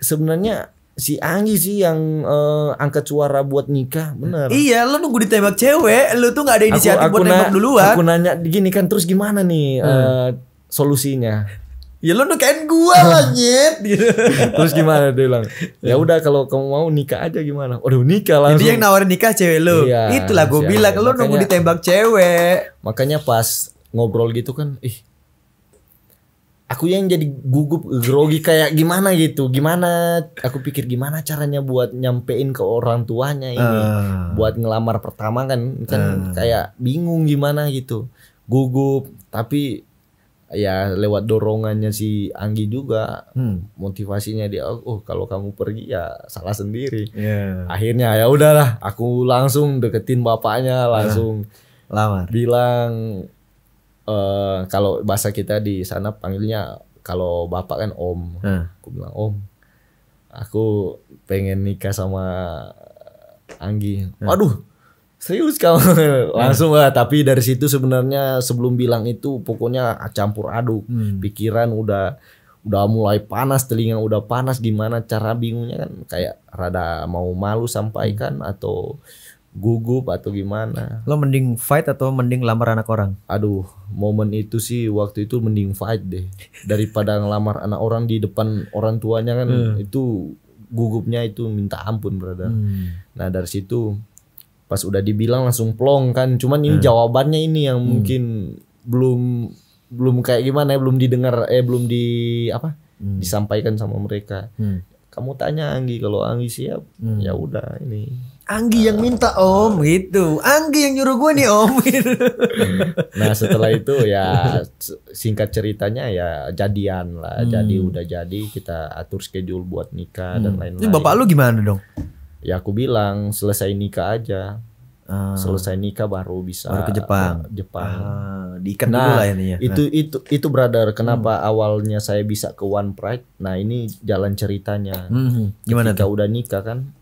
sebenarnya si Anggi sih yang uh, angkat suara buat nikah bener iya lu nunggu ditembak cewek lu tuh nggak ada inisiatif aku, aku buat nembak duluan aku nanya gini kan terus gimana nih hmm. uh, solusinya ya lu nukain gua lah [LAUGHS] nyet terus gimana dia bilang ya udah kalau kamu mau nikah aja gimana waduh nikah langsung jadi yang nawarin nikah cewek lu iya, itulah gue bilang lu nunggu ditembak cewek makanya pas ngobrol gitu kan ih eh, aku yang jadi gugup grogi kayak gimana gitu gimana aku pikir gimana caranya buat nyampein ke orang tuanya ini uh. buat ngelamar pertama kan kan uh. kayak bingung gimana gitu gugup tapi ya lewat dorongannya si Anggi juga hmm. motivasinya dia oh kalau kamu pergi ya salah sendiri yeah. akhirnya ya udahlah aku langsung deketin bapaknya ah. langsung uh. lamar bilang Eh, kalau bahasa kita di sana panggilnya kalau bapak kan om. Hmm. Aku bilang om. Aku pengen nikah sama Anggi. Hmm. Waduh, serius kau? Hmm. [LAUGHS] langsung lah. Tapi dari situ sebenarnya sebelum bilang itu pokoknya campur aduk. Hmm. Pikiran udah udah mulai panas, telinga udah panas. Gimana cara bingungnya kan kayak rada mau malu sampaikan hmm. atau gugup atau gimana. Lo mending fight atau mending lamar anak orang? Aduh, momen itu sih waktu itu mending fight deh daripada ngelamar anak orang di depan orang tuanya kan hmm. itu gugupnya itu minta ampun, berada Hmm. Nah, dari situ pas udah dibilang langsung plong kan. Cuman ini hmm. jawabannya ini yang hmm. mungkin belum belum kayak gimana ya, belum didengar eh belum di apa? Hmm. disampaikan sama mereka. Hmm. Kamu tanya Anggi kalau Anggi siap, hmm. ya udah ini Anggi yang minta om gitu. Anggi yang nyuruh gue nih om. [LAUGHS] nah setelah itu ya singkat ceritanya ya jadian lah. Hmm. Jadi udah jadi kita atur schedule buat nikah hmm. dan lain-lain. Ini bapak lu gimana dong? Ya aku bilang selesai nikah aja. Ah. Selesai nikah baru bisa baru ke Jepang. Jepang. Ah, diikat nah, dulu lah ya Nah. Itu itu itu brother kenapa hmm. awalnya saya bisa ke One Pride. Nah, ini jalan ceritanya. Hmm. hmm. Gimana Ketika udah nikah kan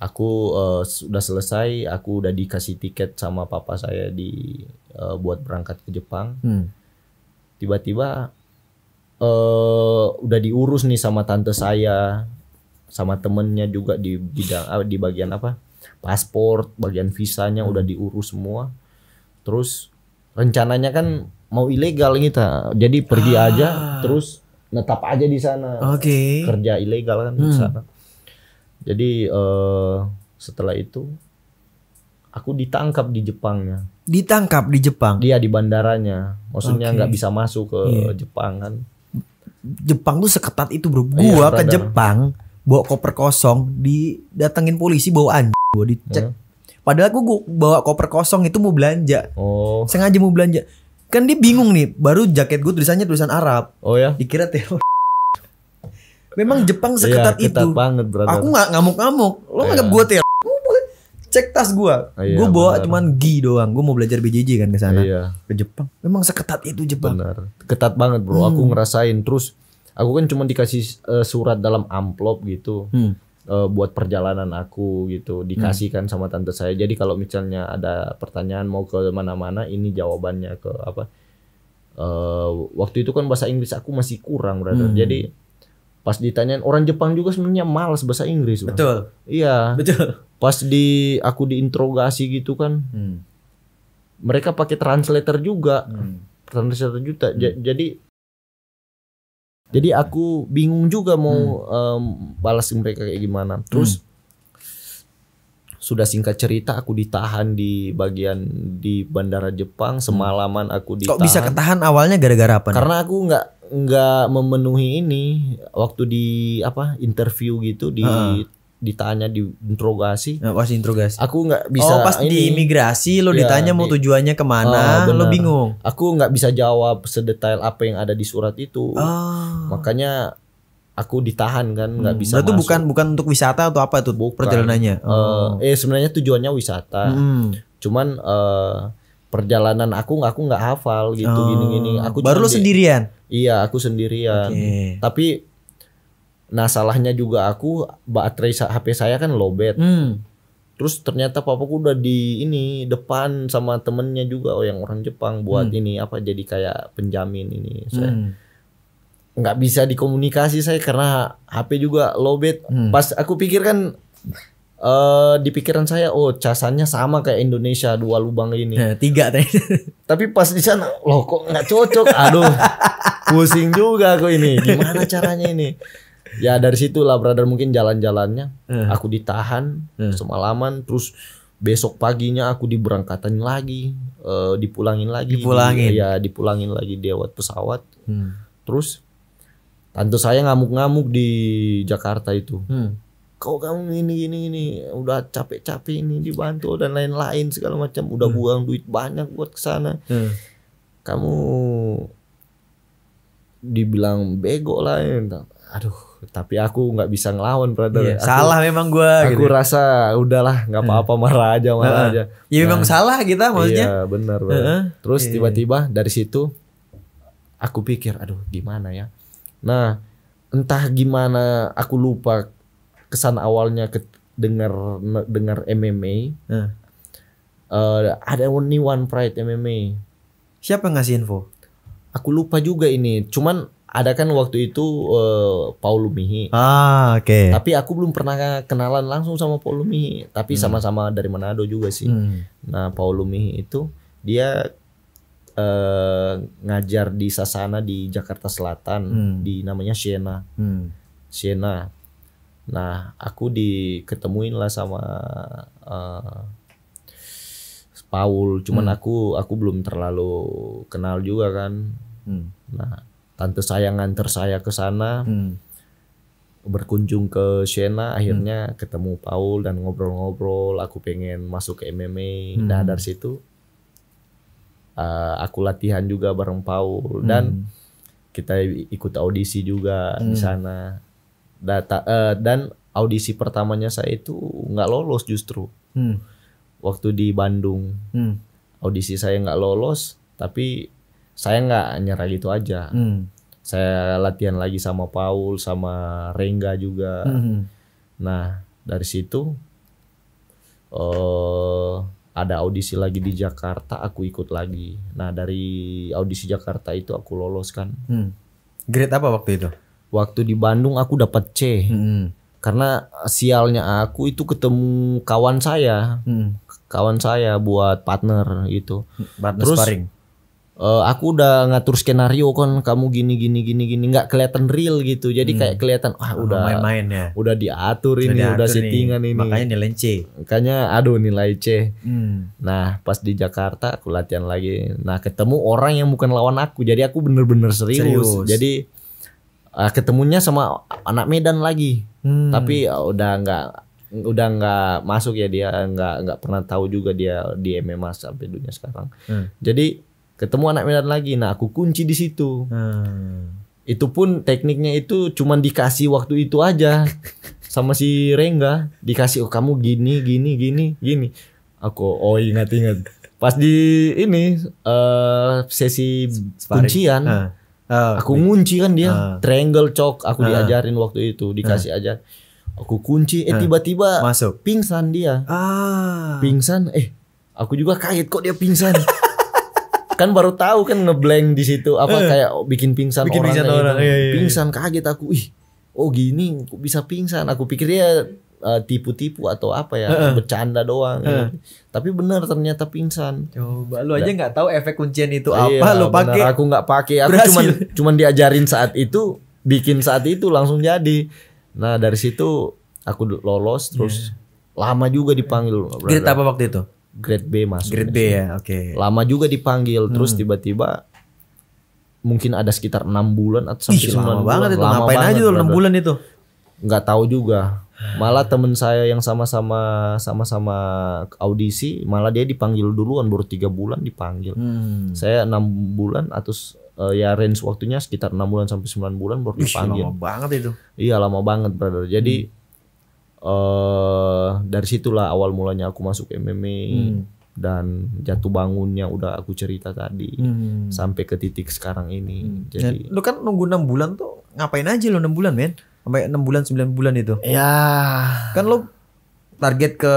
aku uh, eh, sudah selesai aku udah dikasih tiket sama papa saya di uh, buat berangkat ke Jepang hmm. tiba-tiba uh, udah diurus nih sama tante saya sama temennya juga di bidang uh, di bagian apa paspor bagian visanya hmm. udah diurus semua terus rencananya kan mau ilegal kita jadi pergi ah. aja terus netap aja di sana okay. kerja ilegal kan hmm. di sana jadi uh, setelah itu aku ditangkap di Jepangnya. Ditangkap di Jepang? Iya di bandaranya. Maksudnya nggak okay. bisa masuk ke yeah. Jepang kan. Jepang tuh seketat itu bro. Gua yeah, ke Jepang bawa koper kosong, didatengin polisi bawa anjing, gua dicek. Yeah. Padahal aku gua bawa koper kosong itu mau belanja. Oh. Sengaja mau belanja. Kan dia bingung nih, baru jaket gue tulisannya tulisan Arab. Oh ya. Dikira teror memang iya. Jepang seketat iya, itu banget aku nggak ngamuk-ngamuk lo nggak gue ter cek tas gue ah, iya, gue bawa bener. cuman gi doang gue mau belajar BJJ kan ke sana iya. ke Jepang memang seketat itu Jepang benar ketat banget bro hmm. aku ngerasain terus aku kan cuma dikasih uh, surat dalam amplop gitu hmm. uh, buat perjalanan aku gitu dikasihkan hmm. Kan sama tante saya jadi kalau misalnya ada pertanyaan mau ke mana-mana ini jawabannya ke apa uh, waktu itu kan bahasa Inggris aku masih kurang brother hmm. jadi Pas ditanyain orang Jepang juga sebenarnya malas bahasa Inggris. Betul. Iya. Betul. Pas di aku diinterogasi gitu kan. Hmm. Mereka pakai translator juga. Hmm. Translator juga Hmm. Jadi jadi aku bingung juga mau hmm. um, balas mereka kayak gimana. Hmm. Terus hmm. sudah singkat cerita aku ditahan di bagian di bandara Jepang hmm. semalaman aku ditahan. Kok bisa ketahan awalnya gara-gara apa? Karena aku nggak nggak memenuhi ini waktu di apa interview gitu di hmm. ditanya di interogasi. Nah, pas interogasi. Aku nggak bisa. Oh pas ini. di imigrasi lo ya, ditanya mau di, tujuannya kemana, oh, lo bingung. Aku nggak bisa jawab sedetail apa yang ada di surat itu. Oh. Makanya aku ditahan kan nggak hmm. bisa. Itu bukan bukan untuk wisata atau apa itu bukan. perjalanannya? Eh, oh. eh sebenarnya tujuannya wisata. Hmm. Cuman uh, perjalanan aku nggak aku nggak hafal gitu oh, gini-gini. Aku baru lo sendirian. Iya, aku sendirian. Okay. Tapi nah salahnya juga aku baterai HP saya kan lowbat. Hmm. Terus ternyata papaku udah di ini depan sama temennya juga oh yang orang Jepang buat hmm. ini apa jadi kayak penjamin ini. Saya, hmm bisa dikomunikasi saya karena HP juga lowbat. Hmm. Pas aku pikir kan uh, di pikiran saya oh casannya sama kayak Indonesia dua lubang ini nah, tiga teh [LAUGHS] tapi pas di sana loh kok nggak cocok aduh pusing juga aku ini gimana caranya ini ya dari situlah brother mungkin jalan-jalannya uh. aku ditahan uh. semalaman terus besok paginya aku diberangkatan lagi uh, dipulangin lagi dipulangin di, ya dipulangin lagi diawat pesawat hmm. terus tentu saya ngamuk-ngamuk di Jakarta itu hmm kau kamu ini ini ini udah capek-capek ini dibantu dan lain-lain segala macam udah hmm. buang duit banyak buat kesana hmm. kamu dibilang bego lah ya. aduh tapi aku nggak bisa ngelawan brother iya, salah memang gue aku gitu. rasa udahlah nggak hmm. apa-apa marah aja marah uh aja ya nah, memang salah kita maksudnya iya benar uh terus iya, iya. tiba-tiba dari situ aku pikir aduh gimana ya nah entah gimana aku lupa kesan awalnya ke, dengar dengar MMA hmm. uh, eh, ada one one pride MMA siapa yang ngasih info aku lupa juga ini cuman ada kan waktu itu uh, Paul Lumihi ah oke okay. tapi aku belum pernah kenalan langsung sama Paul Lumihi tapi hmm. sama-sama hmm. dari Manado juga sih hmm. nah Paul Lumihi itu dia uh, ngajar di Sasana di Jakarta Selatan hmm. di namanya Siena hmm. Siena Nah, aku diketemuin lah sama uh, Paul, cuman hmm. aku aku belum terlalu kenal juga kan. Hmm. Nah, tante saya nganter saya ke sana. Hmm. Berkunjung ke Shena akhirnya hmm. ketemu Paul dan ngobrol-ngobrol, aku pengen masuk ke MMA. Hmm. Nah, dari situ uh, aku latihan juga bareng Paul dan hmm. kita ikut audisi juga hmm. di sana data uh, dan audisi pertamanya saya itu nggak lolos justru hmm. waktu di Bandung hmm. audisi saya nggak lolos tapi saya nggak nyerah gitu aja hmm. saya latihan lagi sama Paul sama Rengga juga hmm. nah dari situ uh, ada audisi lagi di Jakarta aku ikut lagi nah dari audisi Jakarta itu aku lolos kan hmm. grade apa waktu itu waktu di Bandung aku dapat C hmm. karena sialnya aku itu ketemu kawan saya hmm. kawan saya buat partner itu partner terus sparing. Uh, eh, aku udah ngatur skenario kan kamu gini gini gini gini nggak kelihatan real gitu jadi hmm. kayak kelihatan ah oh, udah main-main ya udah diatur udah ini diatur udah settingan nih. ini makanya nilai C makanya aduh nilai C hmm. nah pas di Jakarta aku latihan lagi nah ketemu orang yang bukan lawan aku jadi aku bener-bener serius. serius jadi uh, ketemunya sama anak Medan lagi hmm. tapi uh, udah nggak udah nggak masuk ya dia nggak nggak pernah tahu juga dia di MMA sampai dunia sekarang hmm. jadi ketemu anak Medan lagi nah aku kunci di situ hmm. itu pun tekniknya itu cuma dikasih waktu itu aja [LAUGHS] sama si Rengga dikasih oh kamu gini gini gini gini aku oh ingat ingat pas di ini uh, sesi Sparing. kuncian ah. Ah, aku ngunci kan dia uh. triangle cok aku uh. diajarin waktu itu dikasih uh. ajar. Aku kunci eh tiba-tiba uh. masuk pingsan dia. Ah. Pingsan eh aku juga kaget kok dia pingsan. [LAUGHS] kan baru tahu kan ngeblank di situ apa uh. kayak bikin pingsan bikin orang. Pingsan, orang. Gitu. Iya, iya, iya, Pingsan kaget aku. Ih, oh gini kok bisa pingsan aku pikir dia tipu eh, tipu-tipu atau apa ya, uh-uh. bercanda doang. Uh-uh. Gitu. Tapi benar ternyata pingsan. Coba lu aja nggak tahu efek kuncian itu iya, apa lu pakai. Aku nggak pakai, aku cuma cuman diajarin saat itu, bikin saat itu langsung jadi. Nah, dari situ aku lolos terus yeah. lama juga dipanggil. Grade apa waktu itu? Grade B masuk. Grade B ya, oke. Okay. Lama juga dipanggil terus hmm. tiba-tiba mungkin ada sekitar enam bulan atau sampai Ih, lama bulan. banget itu lama ngapain banget, aja tuh enam bulan itu nggak tahu juga ah. malah temen saya yang sama-sama sama-sama audisi malah dia dipanggil duluan baru tiga bulan dipanggil hmm. saya enam bulan atau uh, ya range waktunya sekitar enam bulan sampai sembilan bulan baru Ih, dipanggil lama banget itu iya lama banget brother jadi hmm. uh, dari situlah awal mulanya aku masuk MMA hmm. dan jatuh bangunnya udah aku cerita tadi hmm. sampai ke titik sekarang ini hmm. jadi nah, lu kan nunggu enam bulan tuh ngapain aja lo enam bulan men sampai enam bulan sembilan bulan itu. Iya. Kan lo target ke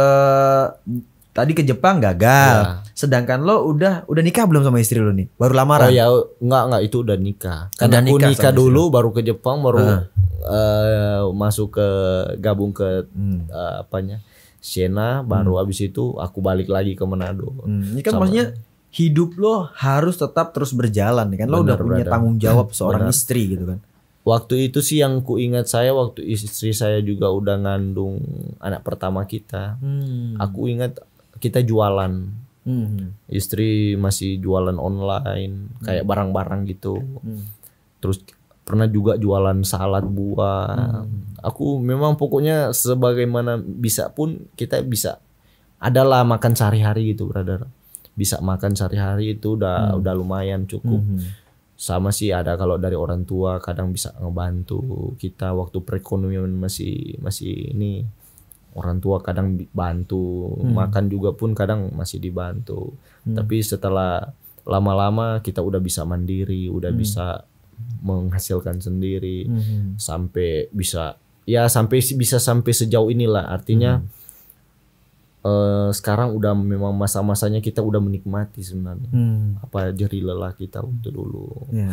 tadi ke Jepang gagal. Ya. Sedangkan lo udah udah nikah belum sama istri lo nih? Baru lamaran. Oh ya, enggak enggak itu udah nikah. Kan udah aku nikah, dulu istri. baru ke Jepang baru uh. Uh, masuk ke gabung ke hmm. uh, apanya? Siena baru hmm. abis itu aku balik lagi ke Manado. Hmm. Ini kan sama. maksudnya hidup lo harus tetap terus berjalan kan lo bener, udah punya tanggung jawab [LAUGHS] seorang bener. istri gitu kan Waktu itu sih yang ku ingat saya waktu istri saya juga udah ngandung anak pertama kita. Hmm. Aku ingat kita jualan. Hmm. Istri masih jualan online kayak hmm. barang-barang gitu. Hmm. Terus pernah juga jualan salad buah. Hmm. Aku memang pokoknya sebagaimana bisa pun kita bisa adalah makan sehari-hari gitu, brother. Bisa makan sehari-hari itu udah hmm. udah lumayan cukup. Hmm sama sih ada kalau dari orang tua kadang bisa ngebantu kita waktu perekonomian masih masih ini orang tua kadang bantu hmm. makan juga pun kadang masih dibantu hmm. tapi setelah lama-lama kita udah bisa mandiri udah hmm. bisa menghasilkan sendiri hmm. sampai bisa ya sampai bisa sampai sejauh inilah artinya hmm Eh, sekarang udah memang masa-masanya kita udah menikmati sebenarnya hmm. apa jadi lelah kita waktu dulu ya.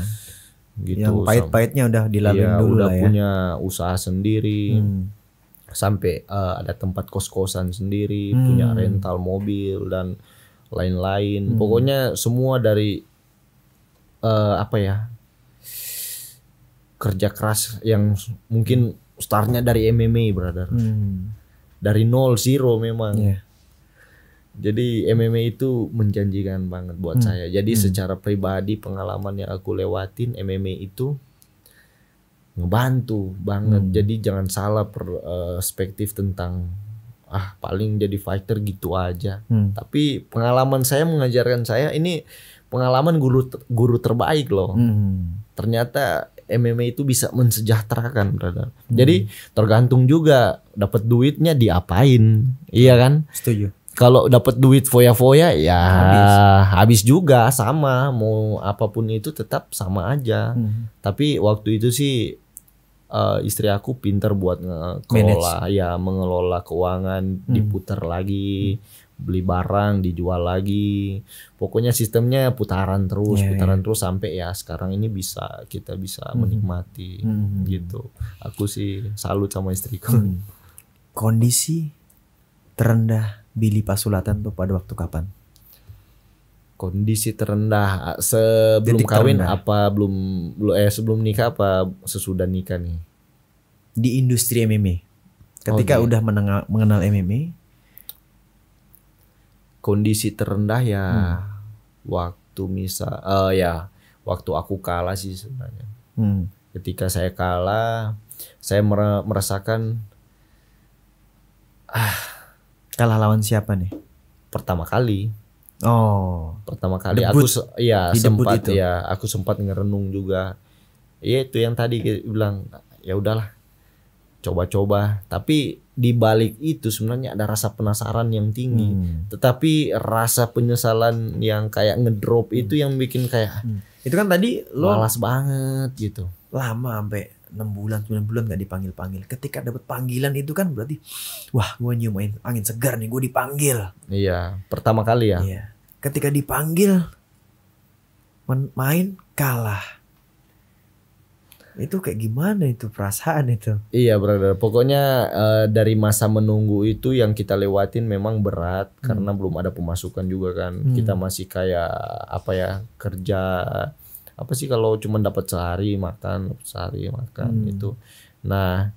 gitu yang pahit-pahitnya udah dilalui ya, dulu udah lah ya. punya usaha sendiri hmm. sampai uh, ada tempat kos-kosan sendiri hmm. punya rental mobil dan lain-lain hmm. pokoknya semua dari uh, apa ya kerja keras yang mungkin startnya dari MMA brother hmm dari nol zero memang. Yeah. Jadi MMA itu menjanjikan banget buat hmm. saya. Jadi hmm. secara pribadi pengalaman yang aku lewatin MMA itu ngebantu banget. Hmm. Jadi jangan salah eh, perspektif tentang ah paling jadi fighter gitu aja. Hmm. Tapi pengalaman saya mengajarkan saya ini pengalaman guru guru terbaik loh. Hmm. Ternyata MMA itu bisa mensejahterakan, brother. Hmm. Jadi tergantung juga dapat duitnya diapain, iya kan? Setuju. Kalau dapat duit foya-foya ya habis. habis juga sama, mau apapun itu tetap sama aja. Hmm. Tapi waktu itu sih uh, istri aku pintar buat ngelola Manage. ya mengelola keuangan, hmm. diputar lagi beli barang dijual lagi pokoknya sistemnya putaran terus yeah, putaran yeah. terus sampai ya sekarang ini bisa kita bisa mm menikmati mm gitu aku sih salut sama istriku mm. kondisi terendah Billy Pasulatan tuh pada waktu kapan kondisi terendah sebelum Titik kawin terendah. apa belum belum eh sebelum nikah apa sesudah nikah nih di industri MMA ketika okay. Oh, iya. udah mengenal MMA kondisi terendah ya hmm. waktu misal uh, eh, ya waktu aku kalah sih sebenarnya. Hmm. Ketika saya kalah, saya merasakan ah kalah lawan siapa nih? Pertama kali. Oh, pertama kali debut. aku ya Di sempat itu. ya aku sempat ngerenung juga. Ya itu yang tadi bilang ya udahlah coba-coba tapi di balik itu sebenarnya ada rasa penasaran yang tinggi, hmm. tetapi rasa penyesalan yang kayak ngedrop hmm. itu yang bikin kayak hmm. itu kan tadi lo malas banget gitu. Lama sampai enam bulan 9 bulan nggak dipanggil panggil ketika dapat panggilan itu kan berarti wah gue nyumain angin segar nih gue dipanggil iya pertama kali ya iya. ketika dipanggil main kalah itu kayak gimana itu perasaan itu iya brother pokoknya uh, dari masa menunggu itu yang kita lewatin memang berat hmm. karena belum ada pemasukan juga kan hmm. kita masih kayak apa ya kerja apa sih kalau cuma dapat sehari makan sehari makan hmm. itu nah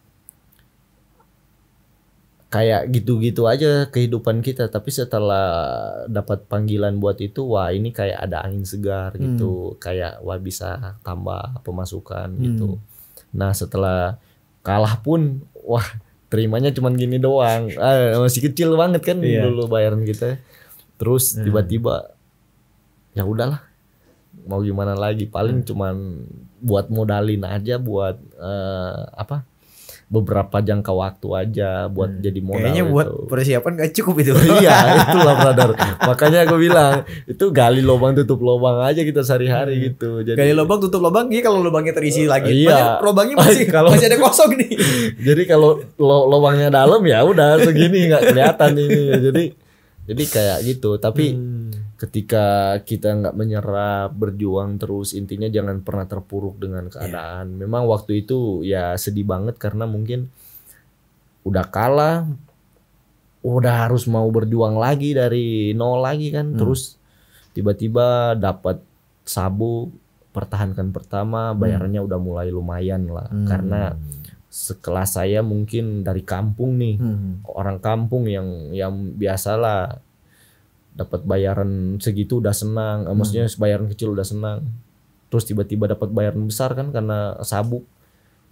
kayak gitu-gitu aja kehidupan kita tapi setelah dapat panggilan buat itu wah ini kayak ada angin segar hmm. gitu hmm. kayak wah bisa tambah pemasukan hmm. gitu nah setelah kalah pun wah terimanya cuma gini doang ah, masih kecil banget kan yeah. dulu bayaran kita terus hmm. tiba-tiba hmm. ya udahlah mau gimana lagi paling hmm. cuman buat modalin aja buat uh, apa beberapa jangka waktu aja buat hmm. jadi modal. Kayaknya buat itu. persiapan gak cukup itu. [LAUGHS] iya, [LAUGHS] itulah brother. Makanya aku bilang itu gali lubang tutup lubang aja kita sehari-hari hmm. gitu. Jadi gali lubang tutup lubang, ya kalau lubangnya terisi uh, lagi. Iya. Lubangnya masih [LAUGHS] kalau, masih ada kosong nih. jadi kalau lo, lubangnya dalam ya udah segini nggak kelihatan ini. Jadi jadi kayak gitu, tapi hmm ketika kita nggak menyerah berjuang terus intinya jangan pernah terpuruk dengan iya. keadaan yeah. memang waktu itu ya sedih banget karena mungkin udah kalah udah harus mau berjuang lagi dari nol lagi kan hmm. terus tiba-tiba dapat sabu pertahankan pertama hmm. bayarnya hmm. udah mulai lumayan lah hmm. karena sekelas saya mungkin dari kampung nih hmm. orang kampung yang yang biasalah dapat bayaran segitu udah senang eh, hmm. maksudnya bayaran kecil udah senang terus tiba-tiba dapat bayaran besar kan karena sabuk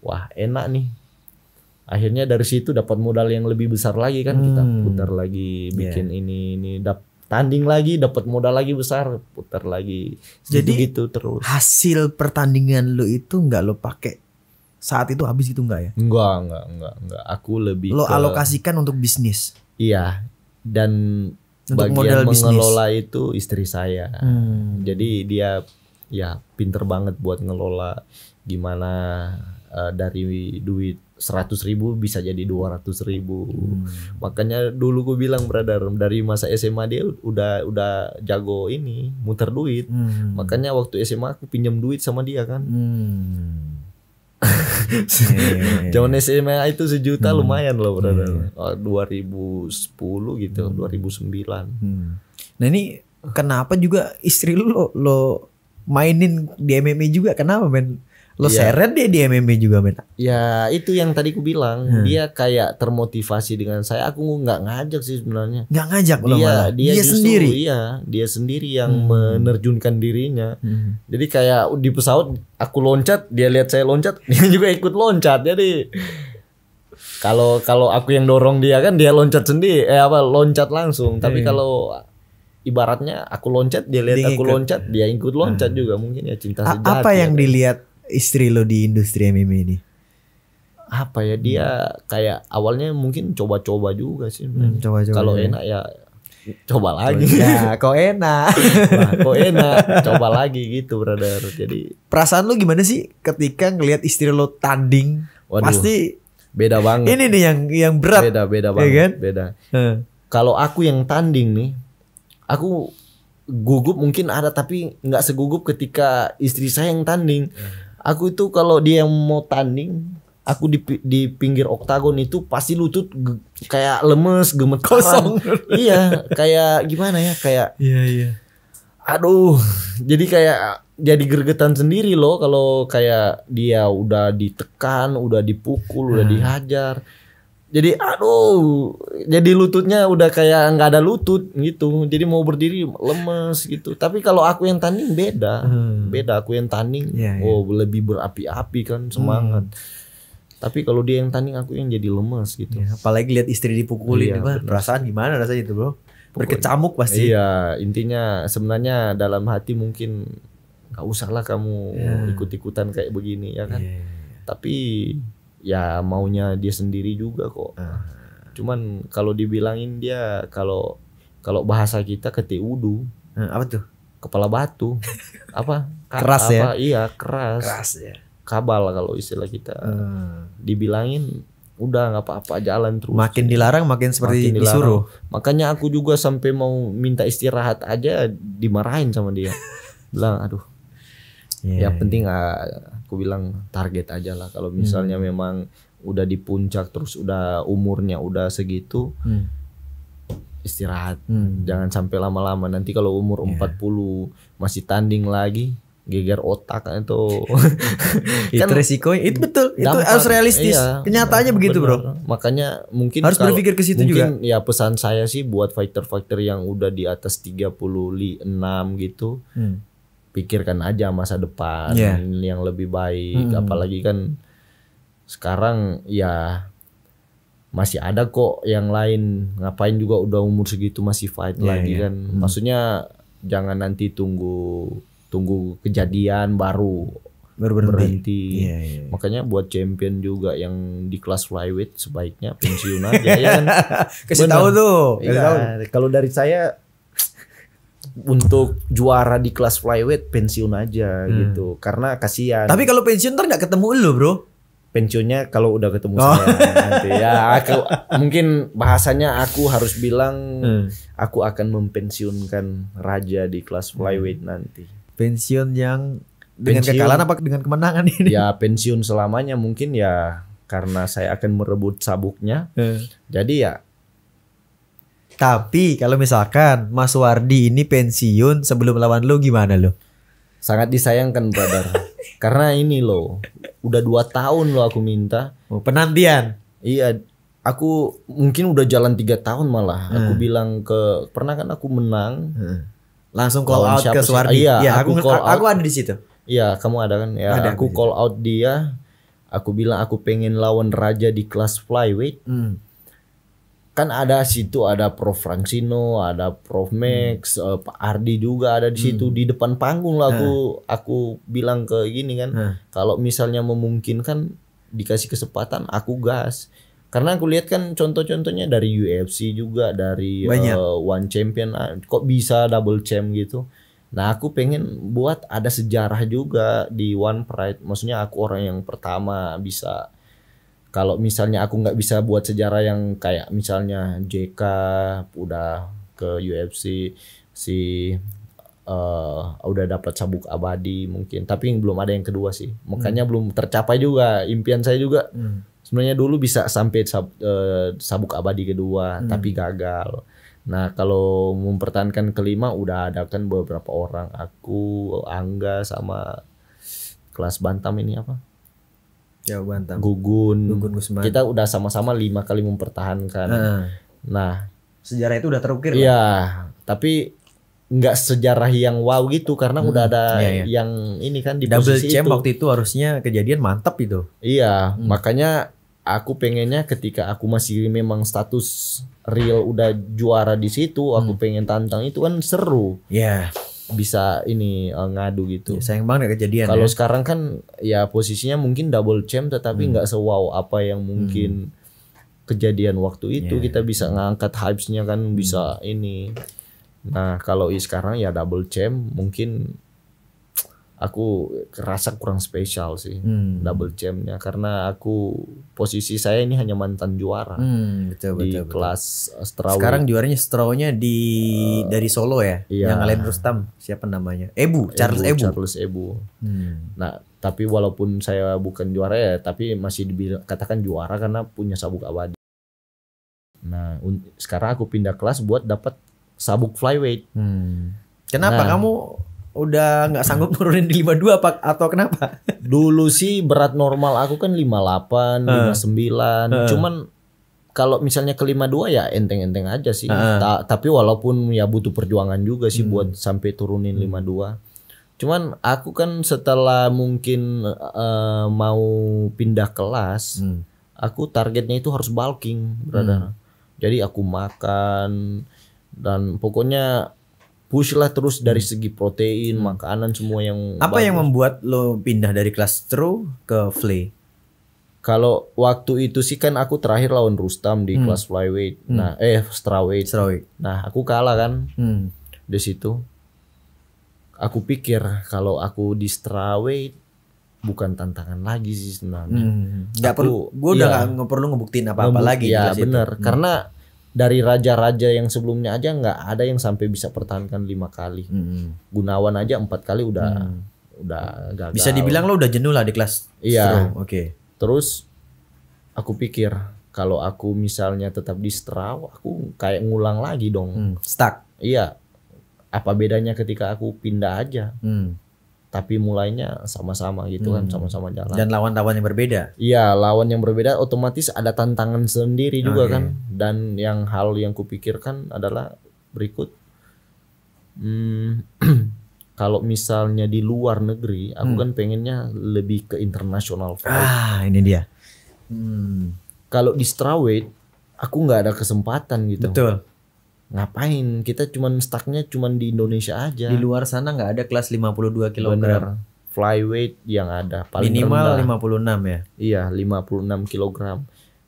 wah enak nih akhirnya dari situ dapat modal yang lebih besar lagi kan hmm. kita putar lagi bikin yeah. ini ini dap tanding lagi dapat modal lagi besar putar lagi jadi gitu terus hasil pertandingan lu itu nggak lo pakai saat itu habis itu nggak ya Enggak nggak, nggak, nggak. aku lebih lo ke... alokasikan untuk bisnis iya dan untuk bagian model mengelola bisnis. itu istri saya. Hmm. Jadi dia ya pinter banget buat ngelola gimana uh, dari duit seratus ribu bisa jadi dua ratus ribu hmm. makanya dulu gue bilang brother dari masa SMA dia udah udah jago ini muter duit hmm. makanya waktu SMA aku pinjam duit sama dia kan hmm. Zaman [LAUGHS] SMA iya. itu sejuta hmm. lumayan loh brother. Hmm. 2010 gitu, hmm. 2009. Hmm. Nah ini kenapa juga istri lu lo, lo mainin di MMA juga? Kenapa men? Lo ya. seret deh di MMA juga men. Ya itu yang tadi ku bilang. Hmm. Dia kayak termotivasi dengan saya. Aku nggak ngajak sih sebenarnya. Nggak ngajak dia, malah. Dia, dia justru, sendiri. Iya, dia sendiri yang hmm. menerjunkan dirinya. Hmm. Jadi kayak di pesawat aku loncat, dia lihat saya loncat, [LAUGHS] dia juga ikut loncat. Jadi kalau kalau aku yang dorong dia kan dia loncat sendiri eh apa loncat langsung. Hmm. Tapi kalau ibaratnya aku loncat dia lihat dia aku ikut. loncat dia ikut loncat hmm. juga mungkin ya cinta sejati. Apa yang ya, dilihat istri lo di industri MMA ini? Apa ya dia kayak awalnya mungkin coba-coba juga sih. Hmm, coba-coba. Kalau ya. enak ya coba lagi. Ya, [LAUGHS] kok enak. nah, kok enak, coba lagi gitu, brother. Jadi perasaan lo gimana sih ketika ngelihat istri lo tanding? Waduh, pasti beda banget. Ini nih yang yang berat. Beda, beda ya banget. Ya kan? Beda. Hmm. Kalau aku yang tanding nih, aku gugup mungkin ada tapi nggak segugup ketika istri saya yang tanding. Hmm aku itu kalau dia yang mau tanding aku di di pinggir oktagon itu pasti lutut kayak lemes gemetar kosong iya kayak gimana ya kayak iya iya aduh jadi kayak jadi gergetan sendiri loh kalau kayak dia udah ditekan udah dipukul udah hmm. dihajar jadi aduh jadi lututnya udah kayak nggak ada lutut gitu jadi mau berdiri lemes gitu tapi kalau aku yang tanding beda hmm. beda aku yang tanding yeah, yeah. oh lebih berapi-api kan semangat hmm. tapi kalau dia yang tanding aku yang jadi lemes gitu yeah, apalagi lihat istri dipukulin yeah, iya, perasaan gimana rasanya itu bro berkecamuk pasti iya intinya sebenarnya dalam hati mungkin nggak usahlah kamu yeah. ikut-ikutan kayak begini ya kan yeah. Iya, iya. tapi ya maunya dia sendiri juga kok. Hmm. Cuman kalau dibilangin dia kalau kalau bahasa kita ketiudu. Hmm, ah, apa tuh? Kepala batu. [LAUGHS] apa? keras apa, ya. Iya, keras. Keras ya. Kabal kalau istilah kita. Hmm. Dibilangin udah nggak apa-apa jalan terus. Makin dilarang makin seperti makin dilarang. disuruh. Makanya aku juga sampai mau minta istirahat aja dimarahin sama dia. [LAUGHS] Bilang aduh. Yeah. Ya iya. penting uh, aku bilang target aja lah kalau misalnya hmm. memang udah di puncak terus udah umurnya udah segitu hmm. istirahat hmm. jangan sampai lama-lama nanti kalau umur yeah. Iya. 40 masih tanding lagi geger otak itu [LAUGHS] kan itu resiko itu betul itu harus realistis iya, kenyataannya begitu bro makanya mungkin harus kalau, berpikir ke situ juga ya pesan saya sih buat fighter fighter yang udah di atas 36 gitu hmm pikirkan aja masa depan yeah. yang lebih baik hmm. apalagi kan sekarang ya masih ada kok yang lain ngapain juga udah umur segitu masih fight yeah, lagi yeah. kan hmm. maksudnya jangan nanti tunggu tunggu kejadian baru Ber berhenti, berhenti. Yeah, yeah. Iya. makanya buat champion juga yang di kelas flyweight sebaiknya [LAUGHS] pensiun aja ya kan kasih tahu tuh ya, kalau dari saya untuk juara di kelas flyweight pensiun aja hmm. gitu karena kasihan tapi kalau pensiun ntar nggak ketemu lu bro pensiunnya kalau udah ketemu oh. saya nanti ya aku mungkin bahasanya aku harus bilang hmm. aku akan mempensiunkan raja di kelas hmm. flyweight hmm. nanti pensiun yang dengan pensiun, kekalahan apa dengan kemenangan ini ya pensiun selamanya mungkin ya karena saya akan merebut sabuknya hmm. jadi ya tapi kalau misalkan Mas Wardi ini pensiun sebelum lawan lo gimana lo? Sangat disayangkan brother. [LAUGHS] Karena ini lo udah dua tahun lo aku minta. Oh, penantian. Iya, aku mungkin udah jalan tiga tahun malah. Hmm. Aku bilang ke pernah kan aku menang. Hmm. Langsung call out ke Suwardi. Iya, ya, aku, aku aku ada di situ. Iya, kamu ada kan? Ya, ada, aku call out dia. Aku bilang aku pengen lawan Raja di kelas flyweight. Hmm kan ada situ ada Prof Francino, ada Prof Max, hmm. uh, Pak Ardi juga ada di situ hmm. di depan panggung lah aku hmm. aku bilang ke gini kan, hmm. kalau misalnya memungkinkan dikasih kesempatan aku gas. Karena aku lihat kan contoh-contohnya dari UFC juga dari uh, One Champion ah, kok bisa double champ gitu. Nah, aku pengen buat ada sejarah juga di One Pride. Maksudnya aku orang yang pertama bisa kalau misalnya aku nggak bisa buat sejarah yang kayak misalnya JK udah ke UFC si uh, udah dapat sabuk abadi mungkin tapi belum ada yang kedua sih makanya hmm. belum tercapai juga impian saya juga hmm. sebenarnya dulu bisa sampai sab, uh, sabuk abadi kedua hmm. tapi gagal nah kalau mempertahankan kelima udah ada kan beberapa orang aku Angga sama kelas Bantam ini apa ya Bantam. Gugun. Gugun Gusman. Kita udah sama-sama lima kali mempertahankan. Uh. Nah, sejarah itu udah terukir. Iya, kan? tapi nggak sejarah yang wow gitu karena hmm, udah ada ya, ya. yang ini kan di double posisi champ itu. waktu itu harusnya kejadian mantep itu. Iya, hmm. makanya aku pengennya ketika aku masih memang status real udah juara di situ, aku hmm. pengen tantang itu kan seru. Iya. Yeah bisa ini uh, ngadu gitu. Ya, sayang banget ya kejadian. Kalau ya. sekarang kan ya posisinya mungkin double champ tetapi hmm. nggak hmm. sewow apa yang mungkin hmm. kejadian waktu iya, itu yeah. kita bisa hmm. ngangkat hypesnya kan hmm. bisa ini. Nah kalau sekarang ya double champ mungkin aku kerasa kurang spesial sih hmm. double jamnya karena aku posisi saya ini hanya mantan juara hmm, betul, di betul, kelas betul. straw sekarang juaranya strawnya di uh, dari Solo ya iya. yang Alen Rustam siapa namanya Ebu Charles Ebu, Ebu. Charles Ebu hmm. nah tapi walaupun saya bukan juara ya tapi masih dikatakan juara karena punya sabuk abadi nah sekarang aku pindah kelas buat dapat sabuk flyweight hmm. kenapa nah, kamu udah nggak sanggup turunin [LAUGHS] di 52 apa atau kenapa? Dulu sih berat normal aku kan 58, uh. 59. Uh. Cuman kalau misalnya ke 52 ya enteng-enteng aja sih. Uh. Ta tapi walaupun ya butuh perjuangan juga sih hmm. buat sampai turunin hmm. 52. Cuman aku kan setelah mungkin uh, mau pindah kelas, hmm. aku targetnya itu harus bulking, hmm. brother. Hmm. Jadi aku makan dan pokoknya push lah terus dari hmm. segi protein, hmm. makanan semua yang Apa bagus. yang membuat lo pindah dari kelas true ke fly Kalau waktu itu sih kan aku terakhir lawan Rustam di hmm. kelas flyweight. Hmm. Nah, eh strawweight. Strawweight. Nah, aku kalah kan. Hmm. Di situ aku pikir kalau aku di strawweight bukan tantangan lagi sih sebenarnya. Hmm. Gak perlu, gue udah ya, gak perlu ngebuktiin apa-apa lagi. Ya benar, hmm. karena dari raja-raja yang sebelumnya aja nggak ada yang sampai bisa pertahankan lima kali. Hmm. Gunawan aja empat kali udah hmm. udah gagal. Bisa dibilang lo udah jenuh lah di kelas. Iya. Oke. Okay. Terus aku pikir kalau aku misalnya tetap di straw, aku kayak ngulang lagi dong. Hmm. Stuck. Iya. Apa bedanya ketika aku pindah aja? Hmm tapi mulainya sama-sama gitu kan, hmm. kan sama-sama jalan dan lawan-lawan yang berbeda iya lawan yang berbeda otomatis ada tantangan sendiri juga kan dan yang hal yang kupikirkan adalah berikut hmm, [CLEARS THROAT] kalau misalnya di luar negeri aku hmm. kan pengennya lebih ke internasional ah ini dia hmm. kalau di strawweight aku nggak ada kesempatan gitu betul ngapain kita cuman stucknya cuman di Indonesia aja di luar sana nggak ada kelas 52 kg Bener. flyweight yang ada paling minimal rendah. 56 ya iya 56 kg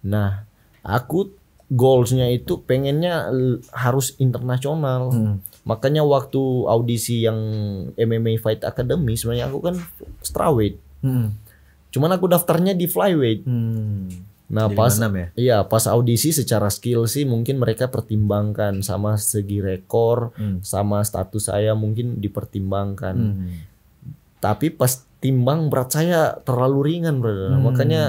nah aku goalsnya itu pengennya harus internasional hmm. makanya waktu audisi yang MMA Fight Academy sebenarnya aku kan strawweight hmm. cuman aku daftarnya di flyweight hmm Nah Jadi pas ya? iya pas audisi secara skill sih mungkin mereka pertimbangkan sama segi rekor hmm. sama status saya mungkin dipertimbangkan. Hmm. Tapi pas timbang berat saya terlalu ringan bro. Hmm. Makanya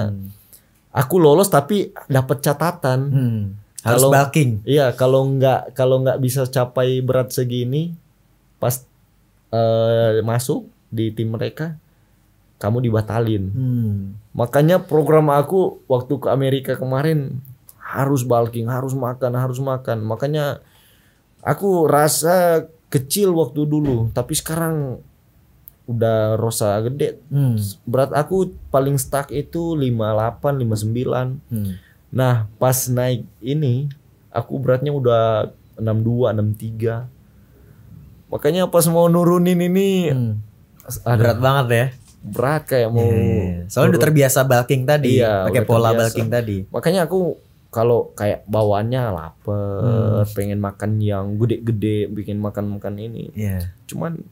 aku lolos tapi dapat catatan. Hmm. Harus kalau, bulking. Iya kalau nggak kalau nggak bisa capai berat segini pas uh, masuk di tim mereka kamu dibatalin. Hmm. Makanya program aku waktu ke Amerika kemarin harus bulking, harus makan, harus makan. Makanya aku rasa kecil waktu dulu, tapi sekarang udah rosa gede. Hmm. Berat aku paling stuck itu 58, 59. Hmm. Nah, pas naik ini aku beratnya udah 62, 63. Makanya pas mau nurunin ini hmm. berat banget ya berat kayak mau yeah. soalnya udah terbiasa balking tadi iya, pakai pola terbiasa. bulking tadi makanya aku kalau kayak bawaannya lapar hmm. pengen makan yang gede-gede bikin makan-makan ini yeah. cuman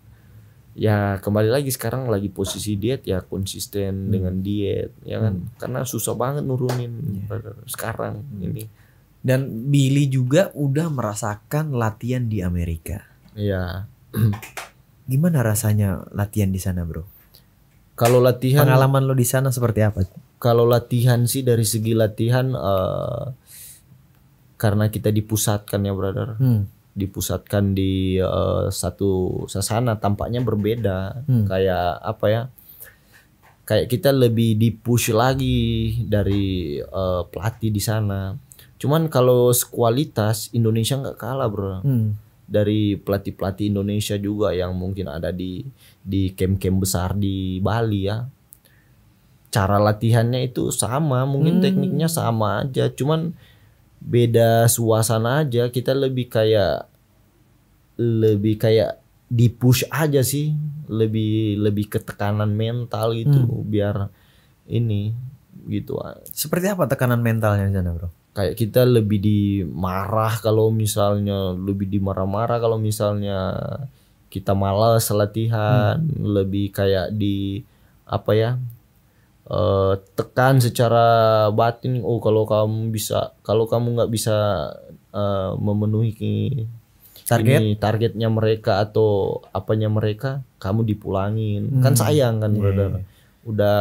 ya kembali lagi sekarang lagi posisi diet ya konsisten hmm. dengan diet ya kan hmm. karena susah banget nurunin yeah. sekarang hmm. ini dan Billy juga udah merasakan latihan di Amerika. Iya. [CLEARS THROAT] Gimana rasanya latihan di sana, Bro? Kalau latihan pengalaman lo di sana seperti apa? Kalau latihan sih dari segi latihan uh, karena kita dipusatkan ya brother. Hmm. Dipusatkan di uh, satu sasana tampaknya berbeda. Hmm. Kayak apa ya? Kayak kita lebih dipush lagi dari uh, pelatih di sana. Cuman kalau kualitas Indonesia nggak kalah, Bro. Hmm dari pelatih-pelatih Indonesia juga yang mungkin ada di di camp-camp besar di Bali ya. Cara latihannya itu sama, mungkin hmm. tekniknya sama aja, cuman beda suasana aja. Kita lebih kayak lebih kayak di push aja sih, lebih lebih ketekanan mental gitu hmm. biar ini gitu. Seperti apa tekanan mentalnya di sana, Bro? kayak kita lebih dimarah kalau misalnya lebih dimarah-marah kalau misalnya kita malas latihan hmm. lebih kayak di apa ya uh, tekan secara batin oh kalau kamu bisa kalau kamu nggak bisa uh, memenuhi target ini, targetnya mereka atau apanya mereka kamu dipulangin kan hmm. kan sayang kan yeah. brother iya udah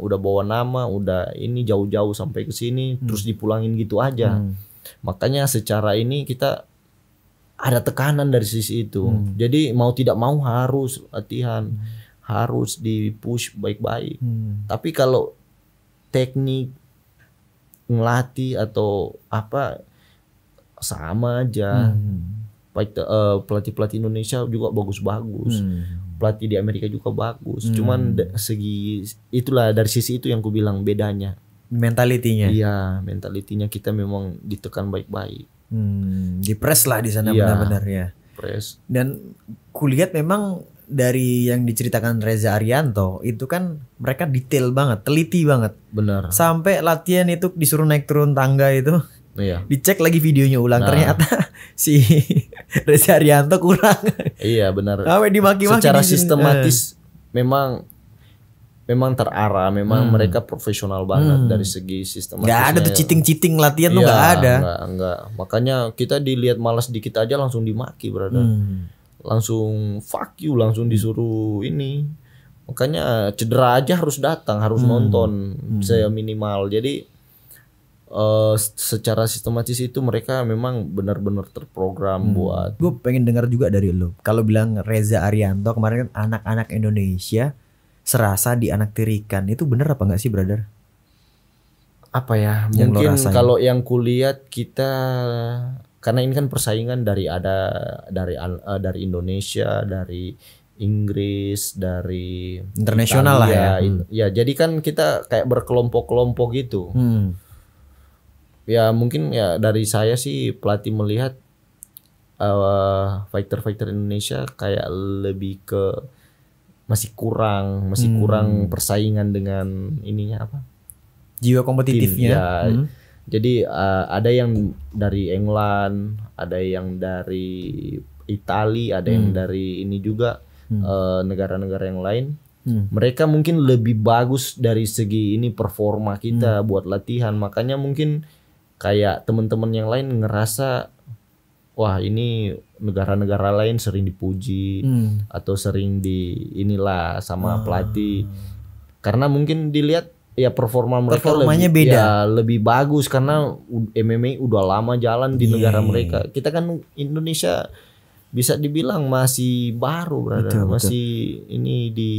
udah bawa nama, udah ini jauh-jauh sampai ke sini hmm. terus dipulangin gitu aja. Hmm. Makanya secara ini kita ada tekanan dari sisi itu. Hmm. Jadi mau tidak mau harus latihan, hmm. harus push baik-baik. Hmm. Tapi kalau teknik ngelatih atau apa sama aja. Hmm. Eh, pelatih-pelatih Indonesia juga bagus-bagus. Hmm pelatih di Amerika juga bagus hmm. cuman segi itulah dari sisi itu yang ku bilang bedanya mentalitinya iya mentalitinya kita memang ditekan baik-baik hmm, dipres lah di sana iya. benar-benar ya press dan kulihat memang dari yang diceritakan Reza Arianto itu kan mereka detail banget, teliti banget. Benar. Sampai latihan itu disuruh naik turun tangga itu. Iya. Dicek lagi videonya ulang nah. ternyata [LAUGHS] si [LAUGHS] Resi Arianto kurang. Iya benar. Sampai dimaki-maki. Secara di sistematis uh. memang memang terarah, memang hmm. mereka profesional banget hmm. dari segi sistem. Gak ada tuh cheating-cheating latihan iya, tuh gak ada. Enggak, enggak. Makanya kita dilihat malas dikit aja langsung dimaki, berada. Hmm. Langsung fuck you, langsung hmm. disuruh ini. Makanya cedera aja harus datang, harus hmm. nonton hmm. saya minimal. Jadi uh, secara sistematis itu mereka memang benar-benar terprogram hmm. buat. Gue pengen dengar juga dari lo. Kalau bilang Reza Arianto kemarin kan anak-anak Indonesia serasa di anak tirikan itu benar apa nggak sih, brother? Apa ya? Yang mungkin kalau yang kulihat kita karena ini kan persaingan dari ada dari uh, dari Indonesia, dari Inggris, dari internasional lah ya. Hmm. Ya, jadi kan kita kayak berkelompok-kelompok gitu. Hmm ya mungkin ya dari saya sih pelatih melihat fighter eh, fighter-fighter Indonesia kayak lebih ke masih kurang, masih hmm. kurang persaingan dengan ininya apa? Jiwa kompetitifnya. ya. Hmm. Jadi uh, ada yang dari England, ada yang dari Itali, ada hmm. yang dari ini juga hmm. Eh, negara-negara hmm. uh, yang lain. Hmm. Mereka mungkin lebih bagus dari segi ini performa kita hmm. buat latihan, makanya mungkin kayak teman-teman yang lain ngerasa wah ini negara-negara lain sering dipuji hmm. atau sering di inilah sama hmm. pelatih karena mungkin dilihat ya performa mereka performanya lebih, beda ya, lebih bagus karena MMA udah lama jalan di yeah. negara iya, iya. mereka kita kan Indonesia bisa dibilang masih baru berada betul, masih betul. ini di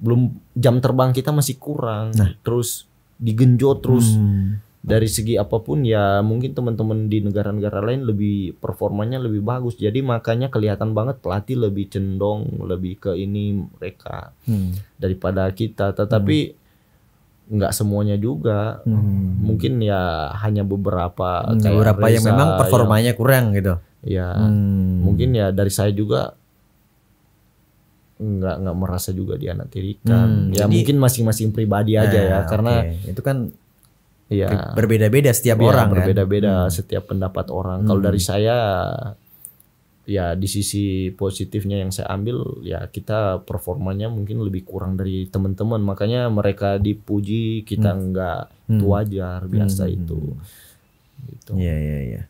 belum jam terbang kita masih kurang nah. terus digenjot terus hmm dari segi apapun ya mungkin teman-teman di negara-negara lain lebih performanya lebih bagus jadi makanya kelihatan banget pelatih lebih cendong lebih ke ini mereka hmm. daripada kita tetapi hmm nggak semuanya juga hmm. mungkin ya hanya beberapa hmm, beberapa yang memang performanya yang, kurang gitu ya hmm. mungkin ya dari saya juga nggak nggak merasa juga dia anak tirikan hmm, ya jadi, mungkin masing-masing pribadi aja nah, ya karena okay. itu kan Iya. Berbeda-beda setiap ya, orang kan? berbeda-beda kan? setiap pendapat orang. Hmm. Kalau dari saya ya di sisi positifnya yang saya ambil ya kita performanya mungkin lebih kurang dari teman-teman makanya mereka dipuji kita hmm. enggak hmm. itu wajar hmm, biasa hmm. itu hmm. gitu. Ya ya ya.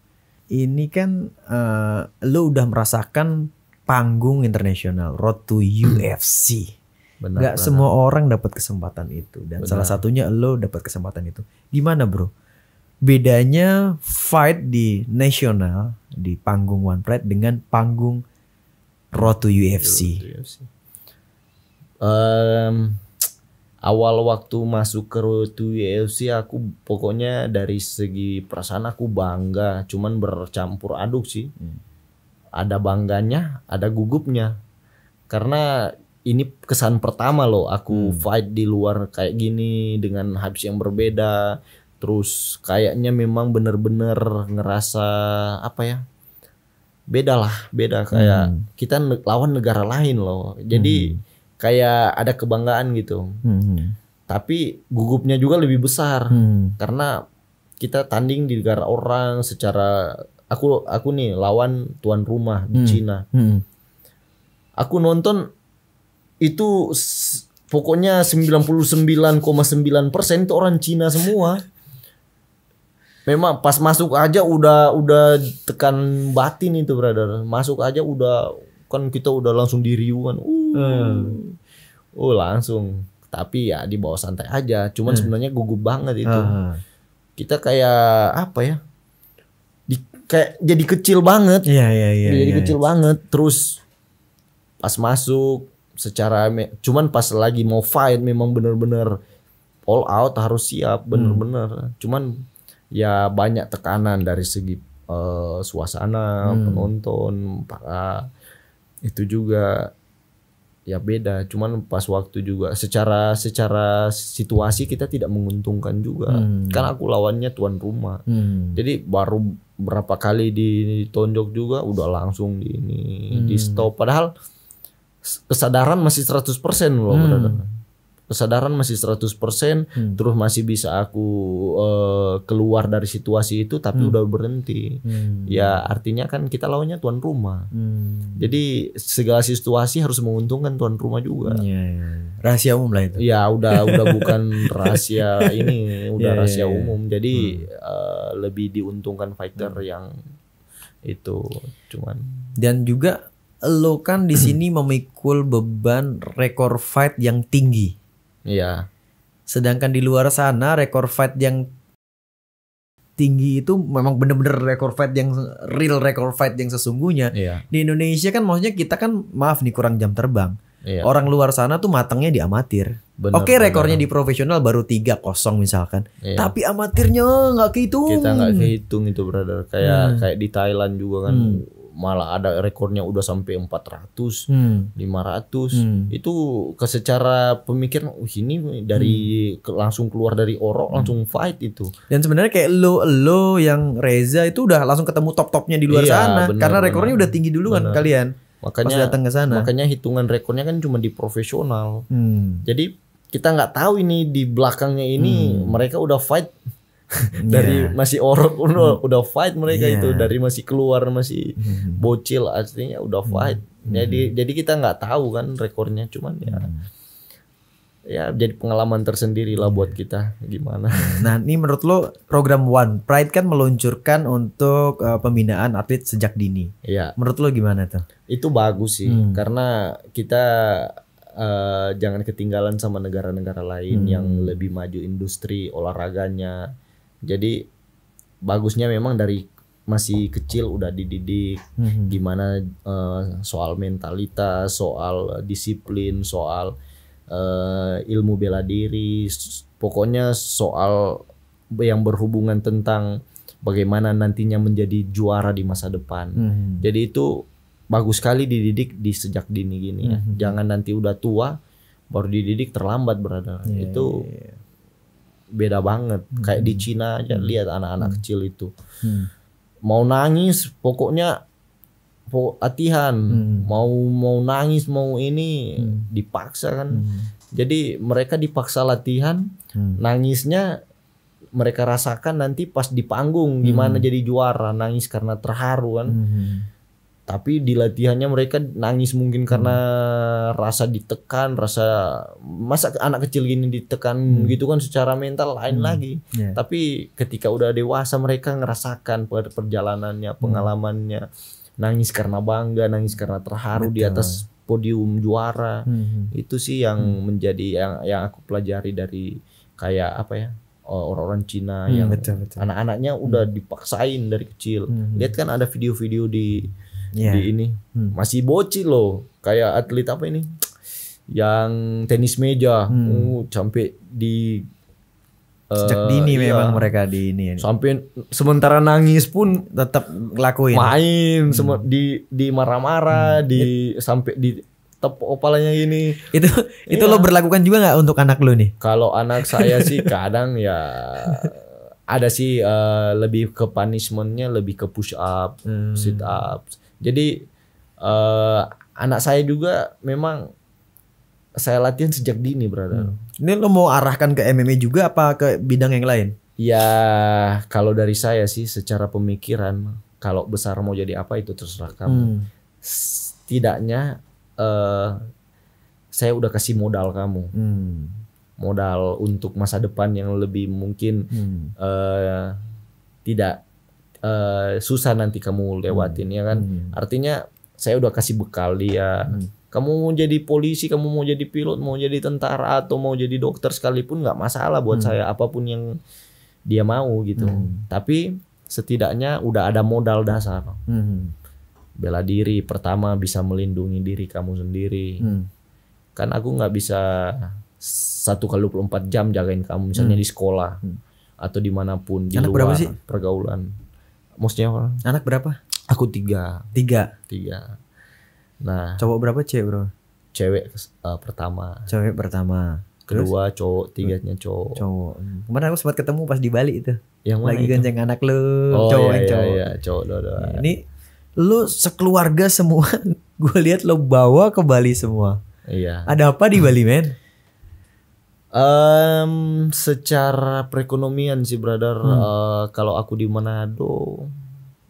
Ini kan uh, eh, lo udah merasakan panggung internasional Road to UFC benar, Gak benar. semua orang dapat kesempatan itu dan benar. salah satunya lo dapat kesempatan itu. Gimana bro? Bedanya fight di nasional di panggung One Pride dengan panggung Road to UFC. Road to UFC. Um, awal waktu masuk ke Road to UFC aku pokoknya dari segi perasaan aku bangga, cuman bercampur aduk sih. Hmm. Ada bangganya, ada gugupnya. Karena ini kesan pertama loh aku hmm. fight di luar kayak gini dengan habis yang berbeda terus kayaknya memang bener-bener ngerasa apa ya beda lah beda kayak hmm. kita lawan negara lain loh jadi hmm. kayak ada kebanggaan gitu hmm. tapi gugupnya juga lebih besar hmm. karena kita tanding di negara orang secara aku aku nih lawan tuan rumah di hmm. Cina hmm. aku nonton itu pokoknya 99,9% itu orang Cina semua. Memang pas masuk aja udah udah tekan batin itu, brother. Masuk aja udah kan kita udah langsung diriuan. Uh. Hmm. Oh, langsung. Tapi ya di bawah santai aja. Cuman hmm. sebenarnya gugup banget itu. Uh. Kita kayak apa ya? Di, kayak jadi kecil banget. Iya, iya, iya. Jadi jadi iya, kecil iya. banget. Terus pas masuk secara cuman pas lagi mau fight memang bener-bener all out harus siap hmm. bener-bener. Hmm. Cuman ya banyak tekanan dari segi uh, suasana, hmm. penonton, para itu juga ya beda. Cuman pas waktu juga secara secara situasi kita tidak menguntungkan juga. Hmm. Kan aku lawannya tuan rumah. Hmm. Jadi baru berapa kali ditonjok juga udah langsung di ini hmm. di stop padahal kesadaran masih 100% loh hmm. kesadaran masih 100% hmm. terus masih bisa aku uh, keluar dari situasi itu tapi hmm. udah berhenti hmm. ya artinya kan kita lawannya tuan rumah hmm. jadi segala situasi harus menguntungkan tuan rumah juga ya, ya. rahasia umum lah itu ya udah [LAUGHS] udah bukan rahasia ini udah ya, rahasia ya, ya. umum jadi hmm. uh, lebih diuntungkan fighter hmm. yang itu cuman dan juga lo kan di [CLEARS THROAT] sini memikul beban rekor fight yang tinggi. Iya. Sedangkan di luar sana rekor fight yang tinggi itu memang bener-bener rekor fight yang real rekor fight yang sesungguhnya. Iya. Di Indonesia kan maksudnya kita kan maaf nih kurang jam terbang. Iya. Orang luar sana tuh matangnya di amatir. Bener, Oke rekornya di profesional baru 3-0 misalkan. Iya. Tapi amatirnya nggak kehitung. Kita nggak kehitung itu brother. Kayak hmm. kayak di Thailand juga kan. Hmm malah ada rekornya udah sampai 400, hmm. 500. Hmm. Itu ke secara pemikiran ini dari hmm. ke, langsung keluar dari orok hmm. langsung fight itu. Dan sebenarnya kayak lo lo yang Reza itu udah langsung ketemu top-topnya di luar iya, sana bener, karena rekornya bener. udah tinggi dulu bener. kalian. Makanya datang ke sana. Makanya hitungan rekornya kan cuma di profesional. Hmm. Jadi kita nggak tahu ini di belakangnya ini hmm. mereka udah fight Iya. dari yeah. masih orok udah hmm. udah fight mereka yeah. itu dari masih keluar masih hmm. bocil artinya udah hmm. fight hmm. jadi jadi kita nggak tahu kan rekornya cuman ya hmm. ya jadi pengalaman tersendiri lah iya. buat kita gimana hmm. nah ini menurut lo program One Pride kan meluncurkan untuk uh, pembinaan atlet sejak dini ya yeah. menurut lo gimana tuh itu bagus sih hmm. karena kita Uh, jangan ketinggalan sama negara-negara lain hmm. yang lebih maju industri olahraganya jadi bagusnya memang dari masih kecil udah dididik hmm. gimana uh, soal mentalitas, soal disiplin, soal uh, ilmu bela diri, pokoknya soal yang berhubungan tentang bagaimana nantinya menjadi juara di masa depan. Hmm. Jadi itu bagus sekali dididik di sejak dini gini ya. Hmm. Jangan nanti udah tua baru dididik terlambat berada. Iya, yeah, itu yeah, yeah beda banget. Hmm. Kayak di hmm. Cina aja hmm. lihat anak-anak hmm. kecil itu. Hmm. Mau nangis pokoknya latihan, hmm. mau mau nangis mau ini hmm. dipaksa kan. Hmm. Jadi mereka dipaksa latihan, hmm. nangisnya mereka rasakan nanti pas di panggung gimana hmm. jadi juara, nangis karena terharu kan. Hmm tapi di latihannya mereka nangis mungkin karena hmm. rasa ditekan, rasa masa anak kecil gini ditekan hmm. gitu kan secara mental lain hmm. lagi. Yeah. Tapi ketika udah dewasa mereka ngerasakan per perjalanannya, hmm. pengalamannya, nangis karena bangga, nangis karena terharu Betul. di atas podium juara. Hmm, hmm. Itu sih yang hmm. menjadi yang yang aku pelajari dari kayak apa ya? orang-orang Cina hmm, yang anak-anaknya udah dipaksain dari kecil. Hmm. Lihat kan ada video-video di yeah. di ini hmm. masih bocil loh kayak atlet apa ini yang tenis meja hmm. uh, sampai di eh, Sejak dini iya. memang mereka di ini, Sampai sementara nangis pun tetap lakuin. Main hmm. di di marah-marah, hmm. di It, sampai di tepuk kepalanya ini. Itu iya. [LAUGHS] itu lo iya. berlakukan juga nggak untuk anak lo nih? Kalau anak saya sih [LAUGHS] kadang ya ada sih uh, lebih ke punishmentnya lebih ke push up, hmm. sit up jadi uh, anak saya juga memang saya latihan sejak dini, brother. Hmm. Ini lo mau arahkan ke MMA juga apa ke bidang yang lain? Ya, kalau dari saya sih secara pemikiran kalau besar mau jadi apa itu terserah kamu. Hmm. Setidaknya uh, saya udah kasih modal kamu. Hmm. Modal untuk masa depan yang lebih mungkin hmm. uh, tidak Eh, susah nanti kamu lewatin hmm. ya kan. Hmm. Artinya saya udah kasih bekal dia. Hmm. Kamu mau jadi polisi, kamu mau jadi pilot, mau jadi tentara atau mau jadi dokter sekalipun nggak masalah buat hmm. saya apapun yang dia mau gitu. Hmm. Tapi setidaknya udah ada modal dasar. Hmm. Bela diri pertama bisa melindungi diri kamu sendiri. Hmm. Kan aku nggak bisa satu kali 24 jam jagain kamu misalnya hmm. di sekolah hmm. atau dimanapun di Anak luar sih? pergaulan maksudnya orang anak berapa aku tiga tiga tiga nah cowok berapa cewek bro cewek uh, pertama cewek pertama kedua Terus? cowok tiganya cowok cowok kemarin aku sempat ketemu pas di Bali itu yang lagi ganjeng anak lu oh, cowok iya, iya cowok iya, cowok ini lu sekeluarga semua [LAUGHS] gue lihat lo bawa ke Bali semua iya ada apa di Bali men Um, secara perekonomian sih brother, hmm. uh, kalau aku di Manado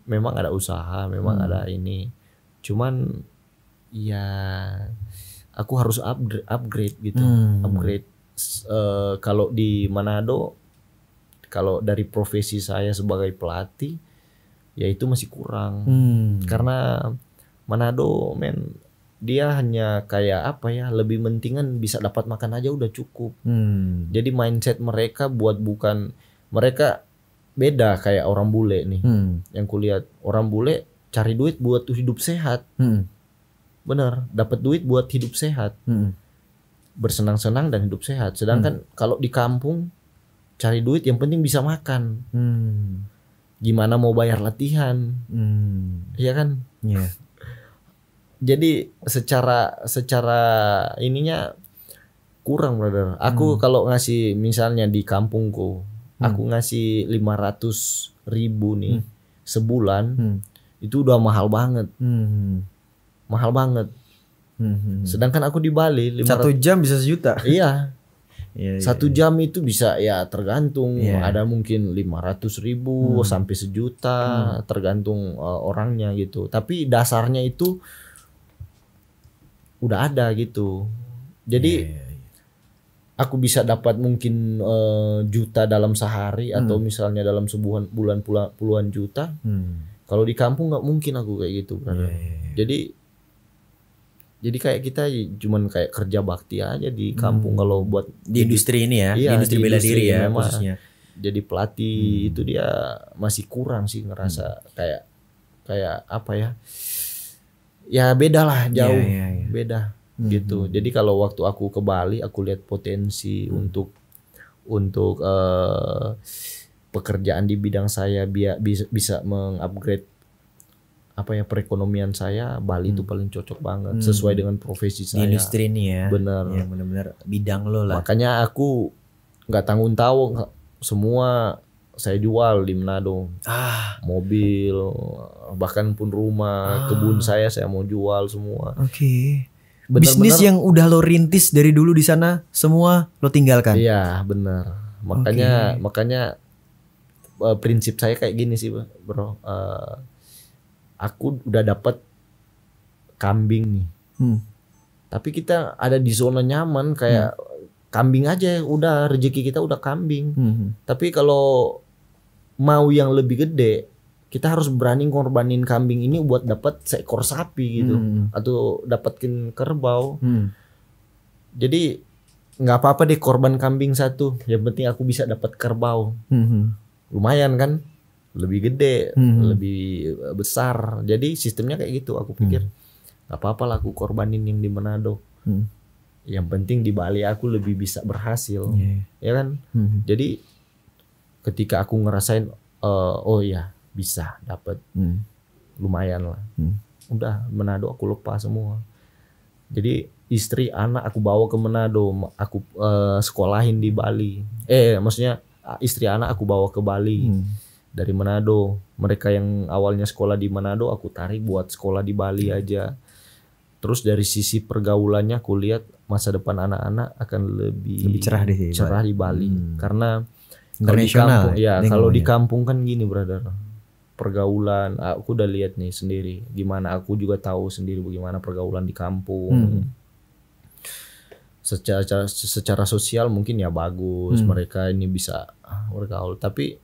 memang ada usaha, memang hmm. ada ini. Cuman ya aku harus upgrade, upgrade gitu, hmm. upgrade. Uh, kalau di Manado, kalau dari profesi saya sebagai pelatih, ya itu masih kurang. Hmm. Karena Manado men dia hanya kayak apa ya lebih mentingan bisa dapat makan aja udah cukup hmm. jadi mindset mereka buat bukan mereka beda kayak orang bule nih hmm. yang kulihat orang bule cari duit buat hidup sehat hmm. bener dapat duit buat hidup sehat hmm. bersenang-senang dan hidup sehat sedangkan hmm. kalau di kampung cari duit yang penting bisa makan hmm. gimana mau bayar latihan hmm. ya kan yeah jadi secara secara ininya kurang brother. Aku hmm. kalau ngasih misalnya di kampungku, hmm. aku ngasih 500 ribu nih hmm. sebulan, hmm. itu udah mahal banget, hmm. mahal banget. Hmm. hmm, hmm. Sedangkan aku di Bali 500, satu jam bisa sejuta. [LAUGHS] Iya. Iya, iya. satu iya. jam itu bisa ya tergantung ada mungkin lima ratus ribu hmm. sampai sejuta hmm. tergantung uh, orangnya gitu tapi dasarnya itu udah ada gitu. Jadi yeah, yeah, yeah. aku bisa dapat mungkin uh, juta dalam sehari hmm. atau misalnya dalam sebulan bulan pula, puluhan juta. Hmm. Kalau di kampung nggak mungkin aku kayak gitu, Yeah, yeah, yeah. Jadi jadi kayak kita cuman kayak kerja bakti aja di kampung hmm. kalau buat di industri ini ya, iya, di industri bela diri ya khususnya. Jadi pelatih hmm. itu dia masih kurang sih ngerasa hmm. kayak kayak apa ya? ya beda lah iya, jauh yeah, yeah, yeah. beda hmm. gitu jadi kalau waktu aku ke Bali aku lihat potensi hmm. untuk untuk uh, pekerjaan di bidang saya biar bisa bisa mengupgrade apa ya perekonomian saya Bali itu hmm. paling cocok banget hmm. sesuai dengan profesi saya di industri ini ya benar. ya, benar bener iya, bidang lo lah makanya aku nggak tanggung tahu semua saya jual di Manado. Ah. Mobil, bahkan pun rumah, ah. kebun saya saya mau jual semua. Oke. Okay. Bisnis yang udah lo rintis dari dulu di sana semua lo tinggalkan. Iya, benar. Makanya okay. makanya e, prinsip saya kayak gini sih, Bro. E, aku udah dapat kambing nih. Hmm. Tapi kita ada di zona nyaman kayak hmm kambing aja udah rezeki kita udah kambing -hmm. hmm. tapi kalau mau yang lebih gede kita harus berani ngorbanin kambing ini buat dapat seekor sapi gitu hmm. atau dapetin kerbau hmm. jadi nggak apa-apa deh korban kambing satu yang penting aku bisa dapat kerbau hmm. hmm. lumayan kan lebih gede hmm. hmm. lebih e, besar jadi sistemnya kayak gitu aku pikir hmm. nggak hmm. apa-apa lah aku korbanin yang di Manado hmm. yang penting di Bali aku lebih bisa berhasil yeah. ya kan hmm. jadi ketika aku ngerasain uh, oh ya bisa dapat hmm. lumayan lah hmm. udah Manado aku lepas semua jadi istri anak aku bawa ke Manado aku uh, sekolahin di Bali eh maksudnya istri anak aku bawa ke Bali hmm. dari Manado mereka yang awalnya sekolah di Manado aku tarik buat sekolah di Bali aja terus dari sisi pergaulannya aku lihat masa depan anak-anak akan lebih lebih cerah di cerah di Bali hmm. karena internasional. Ya kalau di kampung kan gini brother, pergaulan aku udah lihat nih sendiri. Gimana aku juga tahu sendiri bagaimana pergaulan di kampung. Hmm. Secara, secara secara sosial mungkin ya bagus hmm. mereka ini bisa bergaul tapi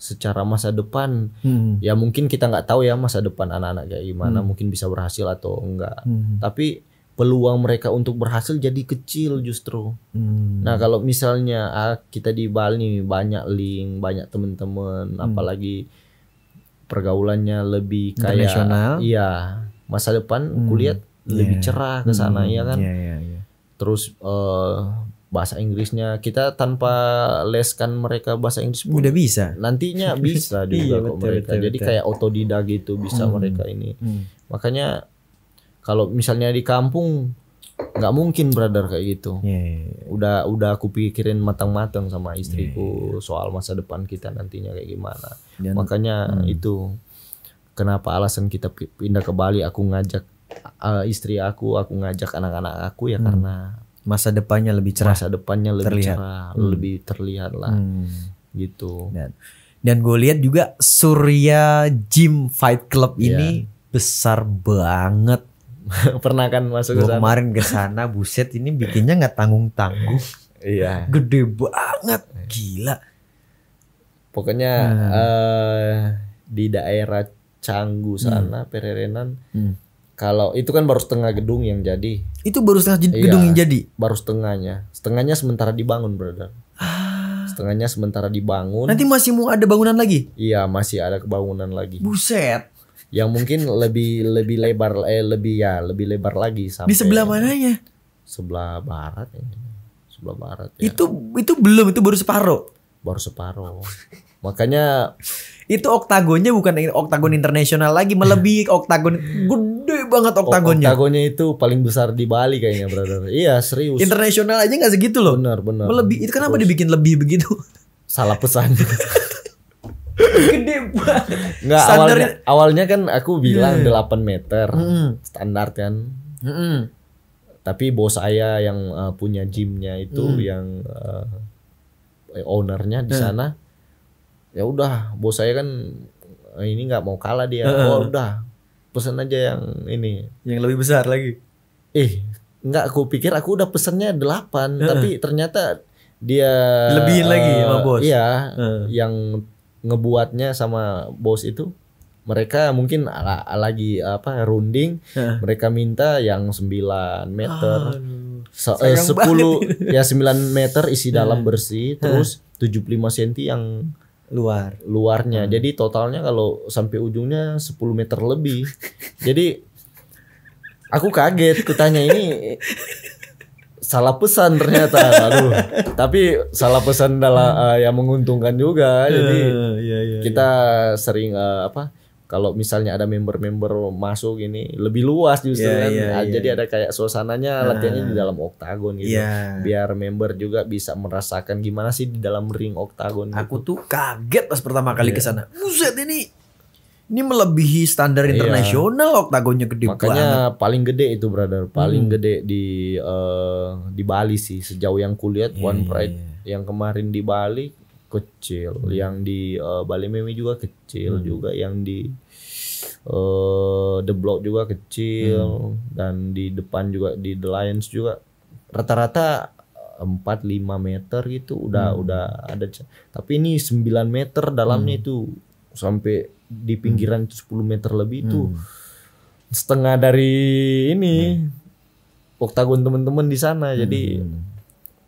secara masa depan hmm. ya mungkin kita nggak tahu ya masa depan anak-anak kayak gimana hmm. mungkin bisa berhasil atau enggak hmm. tapi peluang mereka untuk berhasil jadi kecil justru. Hmm. Nah kalau misalnya ah, kita di Bali banyak link, banyak teman-teman, hmm. apalagi pergaulannya lebih kayak iya masa depan hmm. kulihat yeah. lebih iya. cerah ke sana hmm. ya kan. Yeah, yeah, yeah. Terus uh, bahasa Inggrisnya kita tanpa leskan mereka bahasa Inggris pun udah bisa nantinya [LAUGHS] bisa juga iya, kok betul, mereka betul, jadi kayak otodidak gitu bisa hmm. mereka ini hmm. makanya kalau misalnya di kampung nggak mungkin brother kayak gitu. Yeah, iya, iya. Udah udah aku pikirin matang-matang sama istriku yeah. Iya, soal masa depan kita nantinya kayak gimana. Dan, Makanya hmm. itu kenapa alasan kita pindah ke Bali aku ngajak uh, istri aku, aku ngajak anak-anak aku ya hmm. karena masa depannya lebih cerah. Masa depannya lebih terlihat. cerah, hmm. lebih terlihat lah. Hmm. Gitu. Dan dan gue lihat juga Surya Gym Fight Club ini besar banget [LAUGHS] pernah kan masuk ke sana. kemarin ke sana buset ini bikinnya nggak tanggung tanggung. iya. Gede banget, gila. Pokoknya hmm. uh, di daerah Canggu sana hmm. Pererenan. Hmm. Kalau itu kan baru setengah gedung yang jadi. Itu baru setengah iya, gedung yang jadi. Baru setengahnya. Setengahnya sementara dibangun, brother. Ah. Setengahnya sementara dibangun. Nanti masih mau ada bangunan lagi? Iya, masih ada kebangunan lagi. Buset yang mungkin lebih lebih lebar eh lebih ya lebih lebar lagi sampai di sebelah mananya sebelah barat ya sebelah barat ya. itu itu belum itu baru separuh baru separuh makanya itu oktagonnya bukan oktagon internasional lagi melebihi [LAUGHS] oktagon gede banget oktagonnya oktagonnya itu paling besar di Bali kayaknya brother iya serius internasional aja nggak segitu loh benar benar melebihi itu kenapa Terus. dibikin lebih begitu salah pesan [LAUGHS] gede banget. Nggak, Standar... awalnya, awalnya kan aku bilang yeah. Iya. 8 meter. Mm. Standar kan. Mm -mm. Tapi bos saya yang uh, punya gymnya itu mm. yang uh, ownernya di sana. Mm. Ya udah, bos saya kan ini nggak mau kalah dia. Uh Oh udah, pesen aja yang ini. Yang lebih besar lagi. Eh, nggak aku pikir aku udah pesennya 8, uh tapi ternyata dia lebihin lagi sama bos. Iya, uh. yang ngebuatnya sama bos itu mereka mungkin ala, lagi apa runding huh. mereka minta yang 9 meter eh, sepuluh eh, 10 ya 9 meter isi dalam bersih huh. terus 75 cm yang luar luarnya hmm. jadi totalnya kalau sampai ujungnya 10 meter lebih jadi aku kaget kutanya ini salah pesan ternyata. Aduh. Tapi salah pesan adalah uh, yang menguntungkan juga. Jadi yeah, yeah, iya, iya. kita yeah. sering uh, apa? Kalau misalnya ada member-member masuk ini lebih luas justru yeah, kan. Yeah, nah, yeah. Jadi ada kayak suasananya uh, latihannya di dalam oktagon gitu. Yeah. Biar member juga bisa merasakan gimana sih di dalam ring oktagon. Aku gitu. tuh kaget pas pertama kali yeah. ke sana. Buset ini ini melebihi standar iya. internasional oktagonnya gede Makanya banget. Makanya paling gede itu brother, paling hmm. gede di uh, di Bali sih sejauh yang kulihat yeah. One iya, Pride iya. yang kemarin di Bali kecil, hmm. yang di uh, Bali Meme juga kecil hmm. juga, yang di uh, The Block juga kecil hmm. dan di depan juga di The Lions juga rata-rata 4 5 meter gitu udah hmm. udah ada tapi ini 9 meter dalamnya hmm. itu sampai di pinggiran itu 10 meter lebih itu hmm. setengah dari ini hmm. oktagon teman-teman di sana. Hmm, jadi hmm, hmm.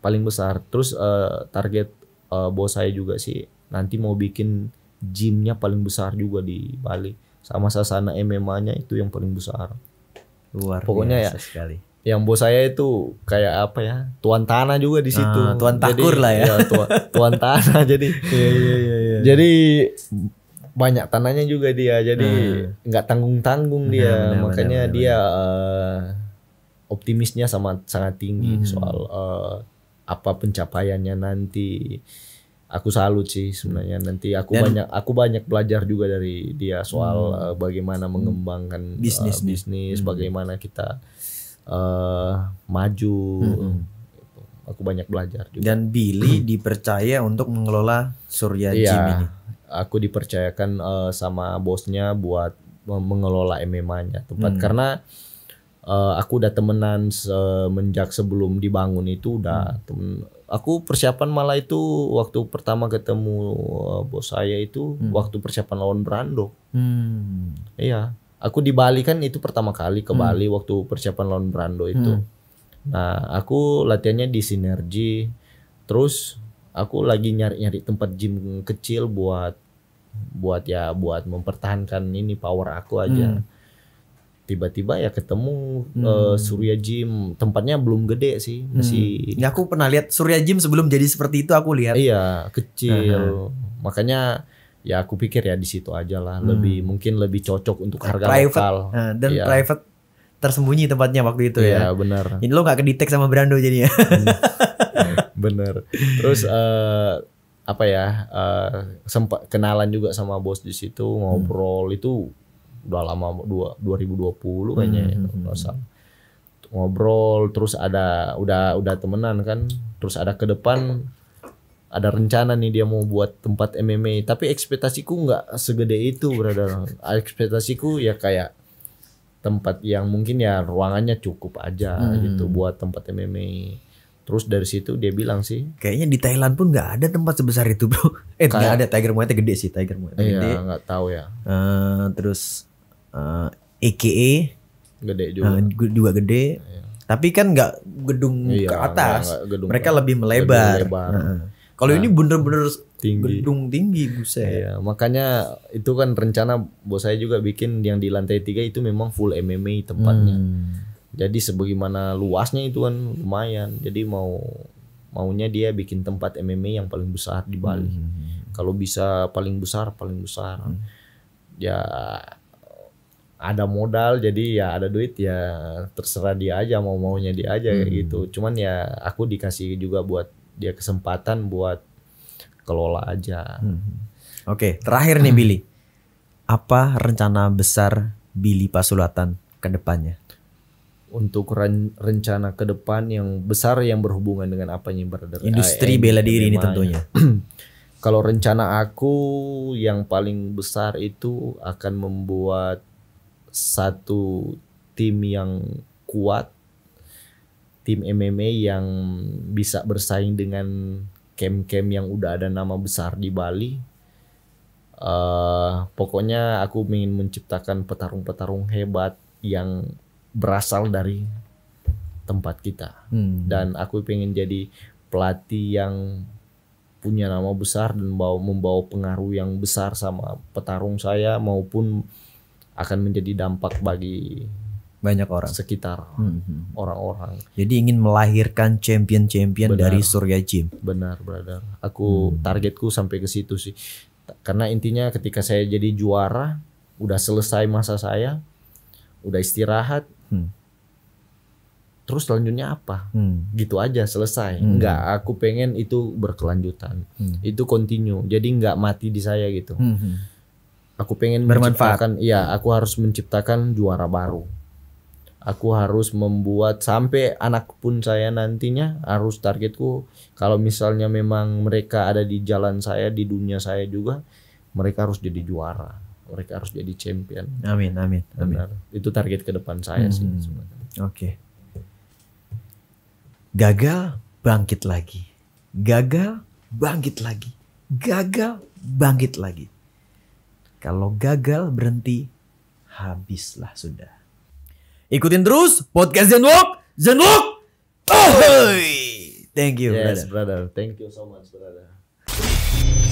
paling besar. Terus uh, target uh, bos saya juga sih nanti mau bikin gymnya paling besar juga di Bali sama sasana MMA-nya itu yang paling besar. Luar Pokoknya biasa ya sekali yang bos saya itu kayak apa ya tuan tanah juga di ah, situ ah, tuan takur jadi, lah ya, ya tuan, tuan tanah [LAUGHS] jadi iya, iya, iya. iya. jadi banyak tanahnya juga dia jadi nah. nggak hmm. tanggung tanggung nah, dia benar, benar, makanya benar, dia uh, optimisnya sama sangat tinggi hmm. soal uh, apa pencapaiannya nanti aku salut sih sebenarnya nanti aku Dan, banyak aku banyak belajar juga dari dia soal hmm. uh, bagaimana mengembangkan bisnis uh, bisnis hmm. bagaimana kita uh, maju hmm. aku banyak belajar juga. Dan Billy dipercaya untuk mengelola Surya iya, Gym ini aku dipercayakan uh, sama bosnya buat mengelola MMA-nya tempat hmm. karena uh, aku udah temenan semenjak sebelum dibangun itu udah hmm. temen aku persiapan malah itu waktu pertama ketemu uh, bos saya itu hmm. waktu persiapan lawan Brando hmm. iya aku di Bali kan itu pertama kali ke hmm. Bali waktu persiapan lawan Brando itu hmm. nah aku latihannya di sinergi terus aku lagi nyari-nyari tempat gym kecil buat buat ya buat mempertahankan ini power aku aja. Hmm tiba-tiba ya ketemu hmm. uh, Surya Gym tempatnya belum gede sih hmm. masih hmm. ya aku pernah lihat Surya Gym sebelum jadi seperti itu aku lihat iya kecil uh -huh. makanya ya aku pikir ya di situ aja lah hmm. lebih mungkin lebih cocok untuk harga private. lokal uh, dan ya. private tersembunyi tempatnya waktu itu iya, ya. Iya, benar. Ini lo nggak kedetek sama Brando jadinya. Hmm. [LAUGHS] bener. Terus uh, apa ya? Uh, sempat kenalan juga sama bos di situ, ngobrol hmm. itu udah lama dua, 2020 kayaknya ya, hmm. ya, nggak usah ngobrol terus ada udah udah temenan kan terus ada ke depan ada rencana nih dia mau buat tempat MMA tapi ekspektasiku nggak segede itu berada ekspektasiku ya kayak tempat yang mungkin ya ruangannya cukup aja hmm. gitu buat tempat MMA. Terus dari situ dia bilang sih, kayaknya di Thailand pun nggak ada tempat sebesar itu bro. [LAUGHS] Eh nggak ada Tiger Muay Thai gede sih Tiger Muay Thai. Iya nggak tahu ya. Uh, terus uh, eh, EKE gede juga, uh, juga gede. Iya. Tapi kan nggak gedung iya, ke atas, gak, gak gedung mereka ke, lebih melebar. Kalau nah. ini bener-bener tinggi. Gedung tinggi buset. Iya, makanya itu kan rencana bos saya juga bikin yang di lantai tiga itu memang full MMA tempatnya. Hmm. Jadi sebagaimana luasnya itu kan lumayan. Jadi mau maunya dia bikin tempat MMA yang paling besar di Bali. Hmm. Kalau bisa paling besar, paling besar. Hmm. Ya ada modal jadi ya ada duit ya terserah dia aja mau maunya dia aja hmm. gitu. Cuman ya aku dikasih juga buat dia kesempatan buat kelola aja. Hmm. Oke, okay, terakhir nih Billy. Apa rencana besar Billy Pasulatan ke depannya? Untuk rencana ke depan yang besar yang berhubungan dengan apa yang berada industri AM, bela diri ini tentunya. [CLEARS THROAT] Kalau rencana aku yang paling besar itu akan membuat satu tim yang kuat tim MMA yang bisa bersaing dengan camp-camp yang udah ada nama besar di Bali. Uh, pokoknya aku ingin menciptakan petarung-petarung hebat yang berasal dari tempat kita. Hmm. Dan aku ingin jadi pelatih yang punya nama besar dan bawa, membawa pengaruh yang besar sama petarung saya maupun akan menjadi dampak bagi banyak orang sekitar mm-hmm. orang-orang. Hmm. Jadi ingin melahirkan champion-champion dari Surya Gym. Benar, brother. Aku hmm. targetku sampai ke situ sih. Karena intinya ketika saya jadi juara, udah selesai masa saya, udah istirahat. Hmm. Terus selanjutnya apa? Hmm. Gitu aja selesai. Hmm. Enggak, aku pengen itu berkelanjutan. Hmm. Itu continue. Jadi enggak mati di saya gitu. Hmm. hmm. Aku pengen bermanfaat. Iya, aku harus menciptakan juara baru aku harus membuat sampai anak pun saya nantinya harus targetku kalau misalnya memang mereka ada di jalan saya di dunia saya juga mereka harus jadi juara mereka harus jadi champion amin amin amin Benar. itu target ke depan saya hmm. sih oke okay. gagal bangkit lagi gagal bangkit lagi gagal bangkit lagi kalau gagal berhenti habislah sudah Ikutin terus podcast Zenwalk. Zenwalk. Oh, hey. thank you, yes, brother. brother. Thank you so much, brother.